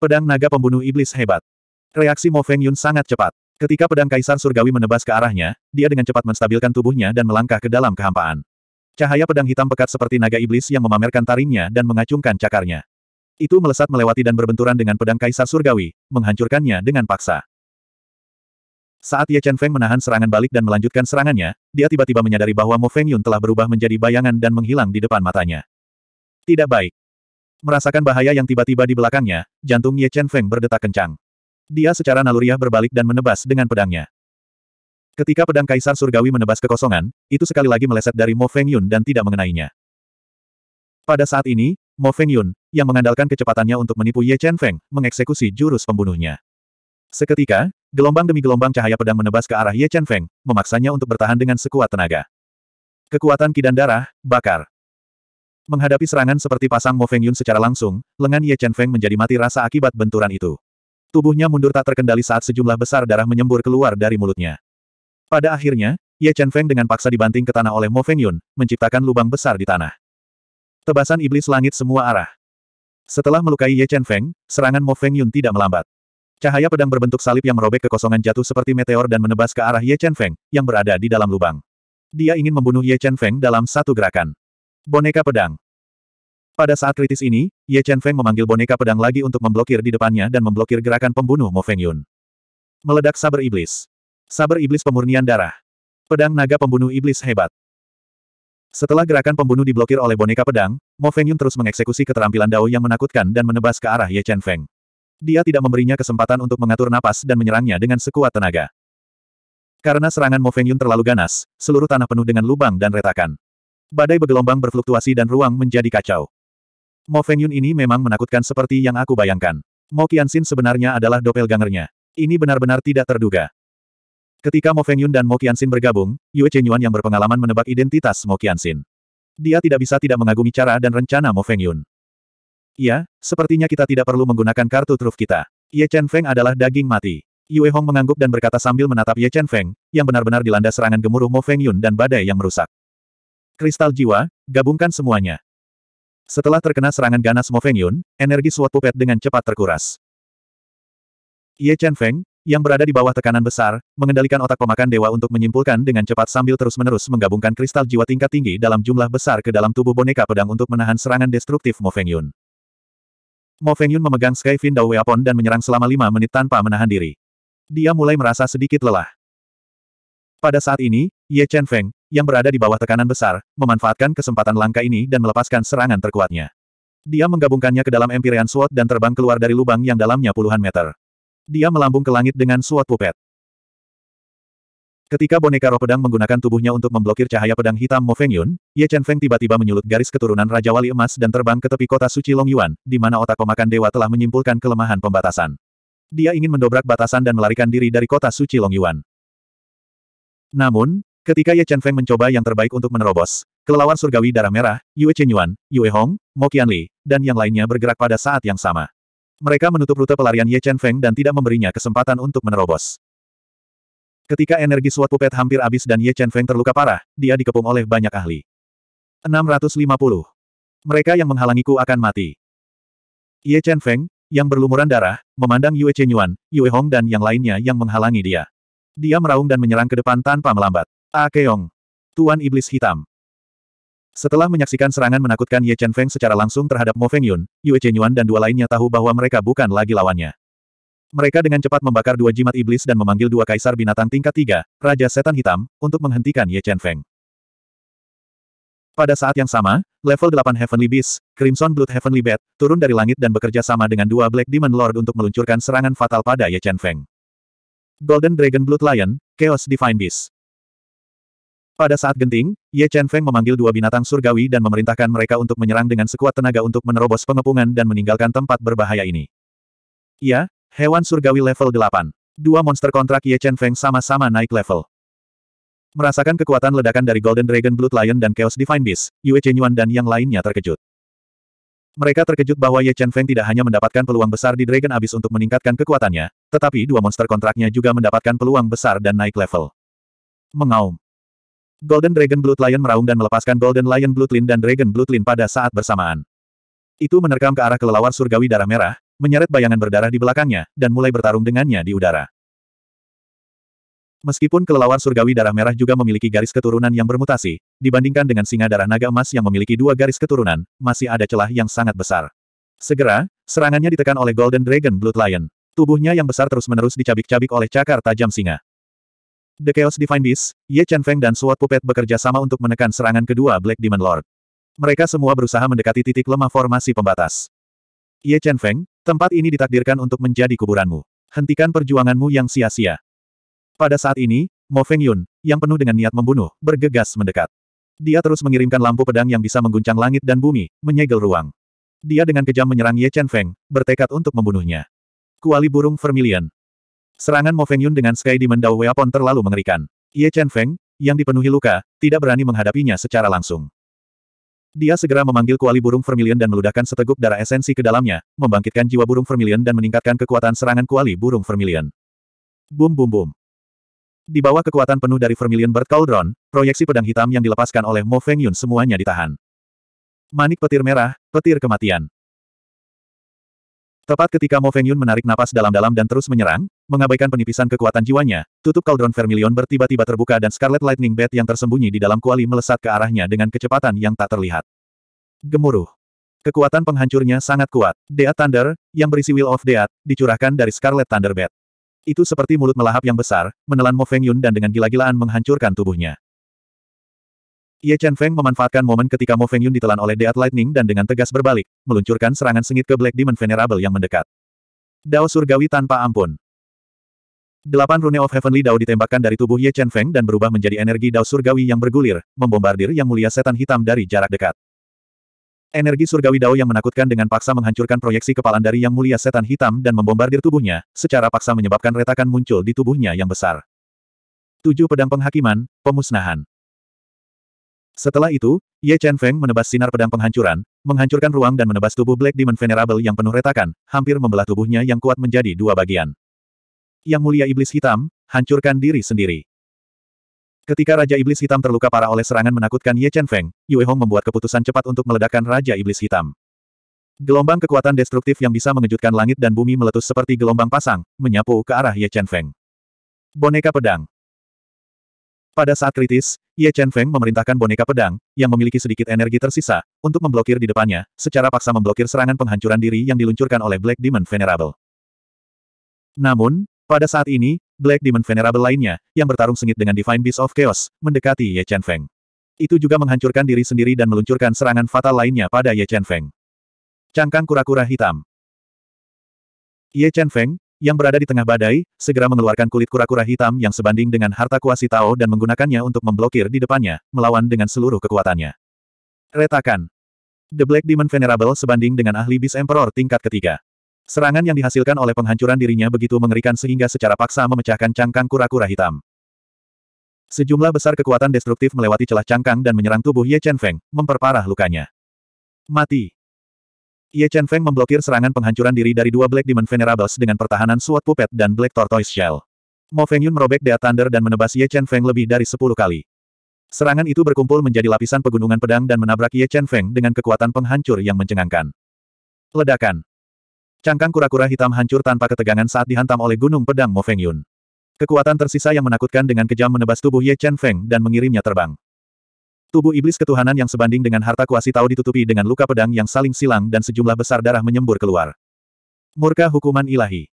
A: Pedang naga pembunuh iblis hebat. Reaksi Mo Feng Yun sangat cepat. Ketika pedang Kaisar Surgawi menebas ke arahnya, dia dengan cepat menstabilkan tubuhnya dan melangkah ke dalam kehampaan. Cahaya pedang hitam pekat seperti naga iblis yang memamerkan taringnya dan mengacungkan cakarnya. Itu melesat melewati dan berbenturan dengan pedang Kaisar Surgawi, menghancurkannya dengan paksa. Saat Ye Chen Feng menahan serangan balik dan melanjutkan serangannya, dia tiba-tiba menyadari bahwa Mo Feng Yun telah berubah menjadi bayangan dan menghilang di depan matanya. Tidak baik. Merasakan bahaya yang tiba-tiba di belakangnya, jantung Ye Chen Feng berdetak kencang. Dia secara naluriah berbalik dan menebas dengan pedangnya. Ketika pedang Kaisar Surgawi menebas kekosongan, itu sekali lagi meleset dari Mo Feng Yun dan tidak mengenainya. Pada saat ini, Mo Feng Yun, yang mengandalkan kecepatannya untuk menipu Ye Chen Feng, mengeksekusi jurus pembunuhnya. Seketika, gelombang demi gelombang cahaya pedang menebas ke arah Ye Chen Feng, memaksanya untuk bertahan dengan sekuat tenaga. Kekuatan kidan darah, bakar. Menghadapi serangan seperti pasang Mo Feng Yun secara langsung, lengan Ye Chen Feng menjadi mati rasa akibat benturan itu. Tubuhnya mundur tak terkendali saat sejumlah besar darah menyembur keluar dari mulutnya. Pada akhirnya, Ye Chen Feng dengan paksa dibanting ke tanah oleh Mo Feng Yun, menciptakan lubang besar di tanah. Tebasan iblis langit semua arah. Setelah melukai Ye Chen Feng, serangan Mo Feng Yun tidak melambat. Cahaya pedang berbentuk salib yang merobek kekosongan jatuh seperti meteor dan menebas ke arah Ye Chen Feng, yang berada di dalam lubang. Dia ingin membunuh Ye Chen Feng dalam satu gerakan. Boneka pedang. Pada saat kritis ini, Ye Chen Feng memanggil boneka pedang lagi untuk memblokir di depannya dan memblokir gerakan pembunuh Mo Feng Yun. Meledak saber iblis. Saber iblis pemurnian darah. Pedang naga pembunuh iblis hebat. Setelah gerakan pembunuh diblokir oleh boneka pedang, Mo Feng Yun terus mengeksekusi keterampilan Dao yang menakutkan dan menebas ke arah Ye Chen Feng. Dia tidak memberinya kesempatan untuk mengatur napas dan menyerangnya dengan sekuat tenaga. Karena serangan Mo Feng Yun terlalu ganas, seluruh tanah penuh dengan lubang dan retakan. Badai bergelombang berfluktuasi dan ruang menjadi kacau. Mo Fengyun ini memang menakutkan seperti yang aku bayangkan. Mo Qianxin sebenarnya adalah doppelgangernya. Ini benar-benar tidak terduga. Ketika Mo Fengyun dan Mo Qianxin bergabung, Yue Chenyuan yang berpengalaman menebak identitas Mo Qianxin. Dia tidak bisa tidak mengagumi cara dan rencana Mo Fengyun. Ya, sepertinya kita tidak perlu menggunakan kartu truf kita. Ye Chen Feng adalah daging mati. Yue Hong mengangguk dan berkata sambil menatap Ye Chen Feng, yang benar-benar dilanda serangan gemuruh Mo Fengyun dan badai yang merusak. Kristal jiwa, gabungkan semuanya. Setelah terkena serangan ganas Mo Feng Yun, energi suat pupet dengan cepat terkuras. Ye Chen Feng, yang berada di bawah tekanan besar, mengendalikan otak pemakan dewa untuk menyimpulkan dengan cepat sambil terus-menerus menggabungkan kristal jiwa tingkat tinggi dalam jumlah besar ke dalam tubuh boneka pedang untuk menahan serangan destruktif Mo Feng Yun. Mo Feng Yun memegang Sky Fin Dao Weapon dan menyerang selama lima menit tanpa menahan diri. Dia mulai merasa sedikit lelah. Pada saat ini, Ye Chen Feng, yang berada di bawah tekanan besar, memanfaatkan kesempatan langka ini dan melepaskan serangan terkuatnya. Dia menggabungkannya ke dalam Empyrean Sword dan terbang keluar dari lubang yang dalamnya puluhan meter. Dia melambung ke langit dengan Sword Pupet. Ketika boneka roh pedang menggunakan tubuhnya untuk memblokir cahaya pedang hitam Mo Feng Yun, Ye Chen Feng tiba-tiba menyulut garis keturunan Raja Wali Emas dan terbang ke tepi kota suci Long Yuan, di mana otak pemakan dewa telah menyimpulkan kelemahan pembatasan. Dia ingin mendobrak batasan dan melarikan diri dari kota suci Long Yuan. Namun, Ketika Ye Chen Feng mencoba yang terbaik untuk menerobos, kelelawar surgawi darah merah, Yue Chen Yuan, Yue Hong, Mo Li, dan yang lainnya bergerak pada saat yang sama. Mereka menutup rute pelarian Ye Chen Feng dan tidak memberinya kesempatan untuk menerobos. Ketika energi suatu pet hampir habis dan Ye Chen Feng terluka parah, dia dikepung oleh banyak ahli. 650. Mereka yang menghalangiku akan mati. Ye Chen Feng, yang berlumuran darah, memandang Yue Chen Yuan, Yue Hong dan yang lainnya yang menghalangi dia. Dia meraung dan menyerang ke depan tanpa melambat. Akeong. Tuan Iblis Hitam. Setelah menyaksikan serangan menakutkan Ye Chen Feng secara langsung terhadap Mo Feng Yun, Yue Chen Yuan dan dua lainnya tahu bahwa mereka bukan lagi lawannya. Mereka dengan cepat membakar dua jimat iblis dan memanggil dua kaisar binatang tingkat tiga, Raja Setan Hitam, untuk menghentikan Ye Chen Feng. Pada saat yang sama, level 8 Heavenly Beast, Crimson Blood Heavenly Bat, turun dari langit dan bekerja sama dengan dua Black Demon Lord untuk meluncurkan serangan fatal pada Ye Chen Feng. Golden Dragon Blood Lion, Chaos Divine Beast. Pada saat genting, Ye Chen Feng memanggil dua binatang surgawi dan memerintahkan mereka untuk menyerang dengan sekuat tenaga untuk menerobos pengepungan dan meninggalkan tempat berbahaya ini. Ya, hewan surgawi level 8. Dua monster kontrak Ye Chen Feng sama-sama naik level. Merasakan kekuatan ledakan dari Golden Dragon Blood Lion dan Chaos Divine Beast, Yue Chen Yuan dan yang lainnya terkejut. Mereka terkejut bahwa Ye Chen Feng tidak hanya mendapatkan peluang besar di Dragon Abyss untuk meningkatkan kekuatannya, tetapi dua monster kontraknya juga mendapatkan peluang besar dan naik level. Mengaum. Golden Dragon Blood Lion meraung dan melepaskan Golden Lion Blood Lin dan Dragon Blood Lin pada saat bersamaan. Itu menerkam ke arah kelelawar surgawi darah merah, menyeret bayangan berdarah di belakangnya, dan mulai bertarung dengannya di udara. Meskipun kelelawar surgawi darah merah juga memiliki garis keturunan yang bermutasi, dibandingkan dengan singa darah naga emas yang memiliki dua garis keturunan, masih ada celah yang sangat besar. Segera, serangannya ditekan oleh Golden Dragon Blood Lion. Tubuhnya yang besar terus-menerus dicabik-cabik oleh cakar tajam singa. The Chaos Divine Beast, Ye Feng dan Sword Puppet bekerja sama untuk menekan serangan kedua Black Demon Lord. Mereka semua berusaha mendekati titik lemah formasi pembatas. Ye Feng, tempat ini ditakdirkan untuk menjadi kuburanmu. Hentikan perjuanganmu yang sia-sia. Pada saat ini, Mo Feng Yun, yang penuh dengan niat membunuh, bergegas mendekat. Dia terus mengirimkan lampu pedang yang bisa mengguncang langit dan bumi, menyegel ruang. Dia dengan kejam menyerang Ye Chen Feng, bertekad untuk membunuhnya. Kuali burung vermilion. Serangan Mo Feng Yun dengan Sky Demon Dao Weapon terlalu mengerikan. Ye Chen Feng, yang dipenuhi luka, tidak berani menghadapinya secara langsung. Dia segera memanggil kuali burung vermilion dan meludahkan seteguk darah esensi ke dalamnya, membangkitkan jiwa burung vermilion dan meningkatkan kekuatan serangan kuali burung vermilion. Bum bum bum. Di bawah kekuatan penuh dari vermilion bird cauldron, proyeksi pedang hitam yang dilepaskan oleh Mo Feng Yun semuanya ditahan. Manik petir merah, petir kematian. Tepat ketika Mo Fengyun menarik napas dalam-dalam dan terus menyerang, mengabaikan penipisan kekuatan jiwanya, tutup kaldron vermilion bertiba-tiba terbuka dan Scarlet Lightning Bat yang tersembunyi di dalam kuali melesat ke arahnya dengan kecepatan yang tak terlihat. Gemuruh. Kekuatan penghancurnya sangat kuat. Deat Thunder, yang berisi Will of Deat, dicurahkan dari Scarlet Thunder Bat. Itu seperti mulut melahap yang besar, menelan Mo Fengyun dan dengan gila-gilaan menghancurkan tubuhnya. Ye Chen Feng memanfaatkan momen ketika Mo Feng Yun ditelan oleh Deat Lightning dan dengan tegas berbalik, meluncurkan serangan sengit ke Black Demon Venerable yang mendekat. Dao surgawi tanpa ampun. Delapan rune of heavenly Dao ditembakkan dari tubuh Ye Chen Feng dan berubah menjadi energi Dao surgawi yang bergulir, membombardir yang mulia setan hitam dari jarak dekat. Energi surgawi Dao yang menakutkan dengan paksa menghancurkan proyeksi kepalan dari yang mulia setan hitam dan membombardir tubuhnya, secara paksa menyebabkan retakan muncul di tubuhnya yang besar. Tujuh pedang penghakiman, pemusnahan. Setelah itu, Ye Chen Feng menebas sinar pedang penghancuran, menghancurkan ruang dan menebas tubuh Black Demon Venerable yang penuh retakan, hampir membelah tubuhnya yang kuat menjadi dua bagian. Yang mulia iblis hitam, hancurkan diri sendiri. Ketika Raja Iblis Hitam terluka parah oleh serangan menakutkan Ye Chen Feng, Yue Hong membuat keputusan cepat untuk meledakkan Raja Iblis Hitam. Gelombang kekuatan destruktif yang bisa mengejutkan langit dan bumi meletus seperti gelombang pasang, menyapu ke arah Ye Chen Feng. Boneka pedang. Pada saat kritis, Ye Chen Feng memerintahkan boneka pedang, yang memiliki sedikit energi tersisa, untuk memblokir di depannya, secara paksa memblokir serangan penghancuran diri yang diluncurkan oleh Black Demon Venerable. Namun, pada saat ini, Black Demon Venerable lainnya, yang bertarung sengit dengan Divine Beast of Chaos, mendekati Ye Chen Feng. Itu juga menghancurkan diri sendiri dan meluncurkan serangan fatal lainnya pada Ye Chen Feng. Cangkang kura-kura hitam. Ye Chen Feng, yang berada di tengah badai, segera mengeluarkan kulit kura-kura hitam yang sebanding dengan harta kuasi Tao dan menggunakannya untuk memblokir di depannya, melawan dengan seluruh kekuatannya. Retakan. The Black Demon Venerable sebanding dengan ahli bis Emperor tingkat ketiga. Serangan yang dihasilkan oleh penghancuran dirinya begitu mengerikan sehingga secara paksa memecahkan cangkang kura-kura hitam. Sejumlah besar kekuatan destruktif melewati celah cangkang dan menyerang tubuh Ye Chen Feng, memperparah lukanya. Mati. Ye Chen Feng memblokir serangan penghancuran diri dari dua Black Demon Venerables dengan pertahanan Sword Puppet dan Black Tortoise Shell. Mo Feng Yun merobek Dea Thunder dan menebas Ye Chen Feng lebih dari sepuluh kali. Serangan itu berkumpul menjadi lapisan pegunungan pedang dan menabrak Ye Chen Feng dengan kekuatan penghancur yang mencengangkan. Ledakan. Cangkang kura-kura hitam hancur tanpa ketegangan saat dihantam oleh gunung pedang Mo Feng Yun. Kekuatan tersisa yang menakutkan dengan kejam menebas tubuh Ye Chen Feng dan mengirimnya terbang. Tubuh iblis ketuhanan yang sebanding dengan harta kuasi tahu ditutupi dengan luka pedang yang saling silang dan sejumlah besar darah menyembur keluar. Murka hukuman ilahi.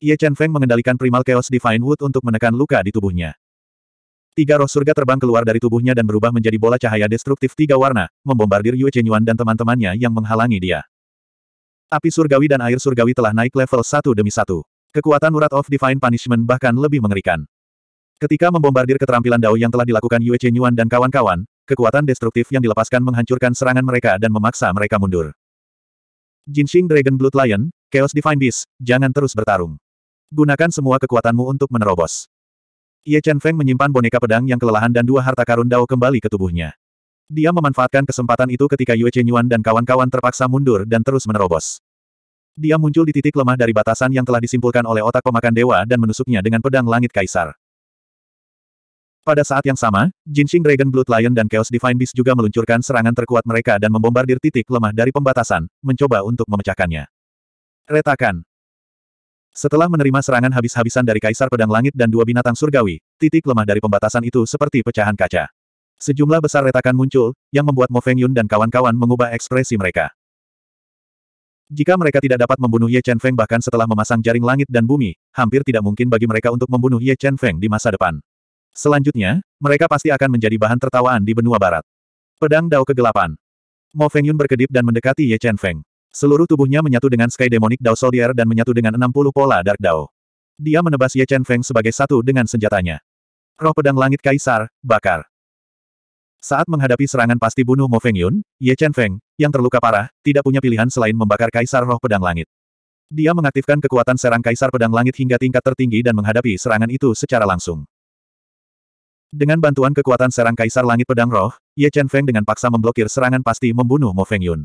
A: Ye Chen Feng mengendalikan primal chaos divine wood untuk menekan luka di tubuhnya. Tiga roh surga terbang keluar dari tubuhnya dan berubah menjadi bola cahaya destruktif tiga warna, membombardir Yue Chenyuan dan teman-temannya yang menghalangi dia. Api surgawi dan air surgawi telah naik level satu demi satu. Kekuatan urat of divine punishment bahkan lebih mengerikan. Ketika membombardir keterampilan Dao yang telah dilakukan Yue Chenyuan dan kawan-kawan, kekuatan destruktif yang dilepaskan menghancurkan serangan mereka dan memaksa mereka mundur. Jinxing Dragon Blood Lion, Chaos Divine Beast, jangan terus bertarung. Gunakan semua kekuatanmu untuk menerobos. Ye Chen Feng menyimpan boneka pedang yang kelelahan dan dua harta karun Dao kembali ke tubuhnya. Dia memanfaatkan kesempatan itu ketika Yue Chen Yuan dan kawan-kawan terpaksa mundur dan terus menerobos. Dia muncul di titik lemah dari batasan yang telah disimpulkan oleh otak pemakan dewa dan menusuknya dengan pedang langit kaisar. Pada saat yang sama, Jinxing Dragon Blood Lion dan Chaos Divine Beast juga meluncurkan serangan terkuat mereka dan membombardir titik lemah dari pembatasan, mencoba untuk memecahkannya. Retakan. Setelah menerima serangan habis-habisan dari Kaisar Pedang Langit dan dua binatang surgawi, titik lemah dari pembatasan itu seperti pecahan kaca. Sejumlah besar retakan muncul, yang membuat Mo Feng Yun dan kawan-kawan mengubah ekspresi mereka. Jika mereka tidak dapat membunuh Ye Chen Feng bahkan setelah memasang jaring langit dan bumi, hampir tidak mungkin bagi mereka untuk membunuh Ye Chen Feng di masa depan. Selanjutnya, mereka pasti akan menjadi bahan tertawaan di benua barat. Pedang Dao Kegelapan. Mo Feng Yun berkedip dan mendekati Ye Chen Feng. Seluruh tubuhnya menyatu dengan Sky Demonic Dao Soldier dan menyatu dengan 60 pola Dark Dao. Dia menebas Ye Chen Feng sebagai satu dengan senjatanya. Roh pedang langit kaisar, bakar. Saat menghadapi serangan pasti bunuh Mo Feng Yun, Ye Chen Feng, yang terluka parah, tidak punya pilihan selain membakar kaisar roh pedang langit. Dia mengaktifkan kekuatan serang kaisar pedang langit hingga tingkat tertinggi dan menghadapi serangan itu secara langsung. Dengan bantuan kekuatan serang Kaisar Langit Pedang Roh, Ye Chen Feng dengan paksa memblokir serangan pasti membunuh Mo Feng Yun.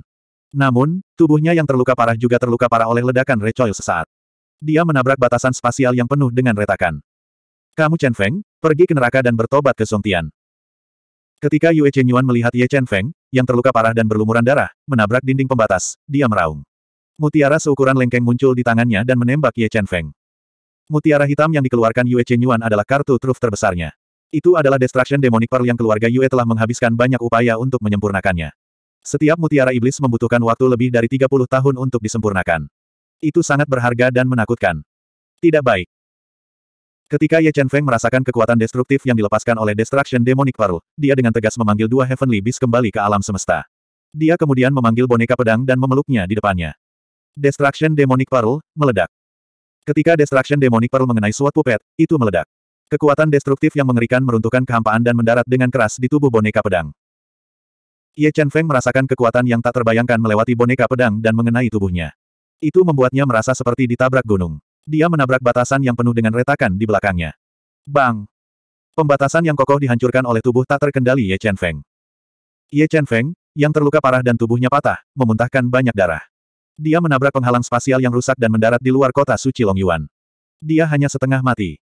A: Namun, tubuhnya yang terluka parah juga terluka parah oleh ledakan recoil sesaat. Dia menabrak batasan spasial yang penuh dengan retakan. Kamu Chen Feng, pergi ke neraka dan bertobat ke Tian. Ketika Yue Chen Yuan melihat Ye Chen Feng, yang terluka parah dan berlumuran darah, menabrak dinding pembatas, dia meraung. Mutiara seukuran lengkeng muncul di tangannya dan menembak Ye Chen Feng. Mutiara hitam yang dikeluarkan Yue Chen Yuan adalah kartu truf terbesarnya. Itu adalah Destruction Demonic Pearl yang keluarga Yue telah menghabiskan banyak upaya untuk menyempurnakannya. Setiap mutiara iblis membutuhkan waktu lebih dari 30 tahun untuk disempurnakan. Itu sangat berharga dan menakutkan. Tidak baik. Ketika Ye Chen Feng merasakan kekuatan destruktif yang dilepaskan oleh Destruction Demonic Pearl, dia dengan tegas memanggil dua Heavenly Beasts kembali ke alam semesta. Dia kemudian memanggil boneka pedang dan memeluknya di depannya. Destruction Demonic Pearl, meledak. Ketika Destruction Demonic Pearl mengenai suatu pet, itu meledak. Kekuatan destruktif yang mengerikan meruntuhkan kehampaan dan mendarat dengan keras di tubuh boneka pedang. Ye Chen Feng merasakan kekuatan yang tak terbayangkan melewati boneka pedang dan mengenai tubuhnya. Itu membuatnya merasa seperti ditabrak gunung. Dia menabrak batasan yang penuh dengan retakan di belakangnya. Bang! Pembatasan yang kokoh dihancurkan oleh tubuh tak terkendali Ye Chen Feng. Ye Chen Feng, yang terluka parah dan tubuhnya patah, memuntahkan banyak darah. Dia menabrak penghalang spasial yang rusak dan mendarat di luar kota suci Long Yuan. Dia hanya setengah mati.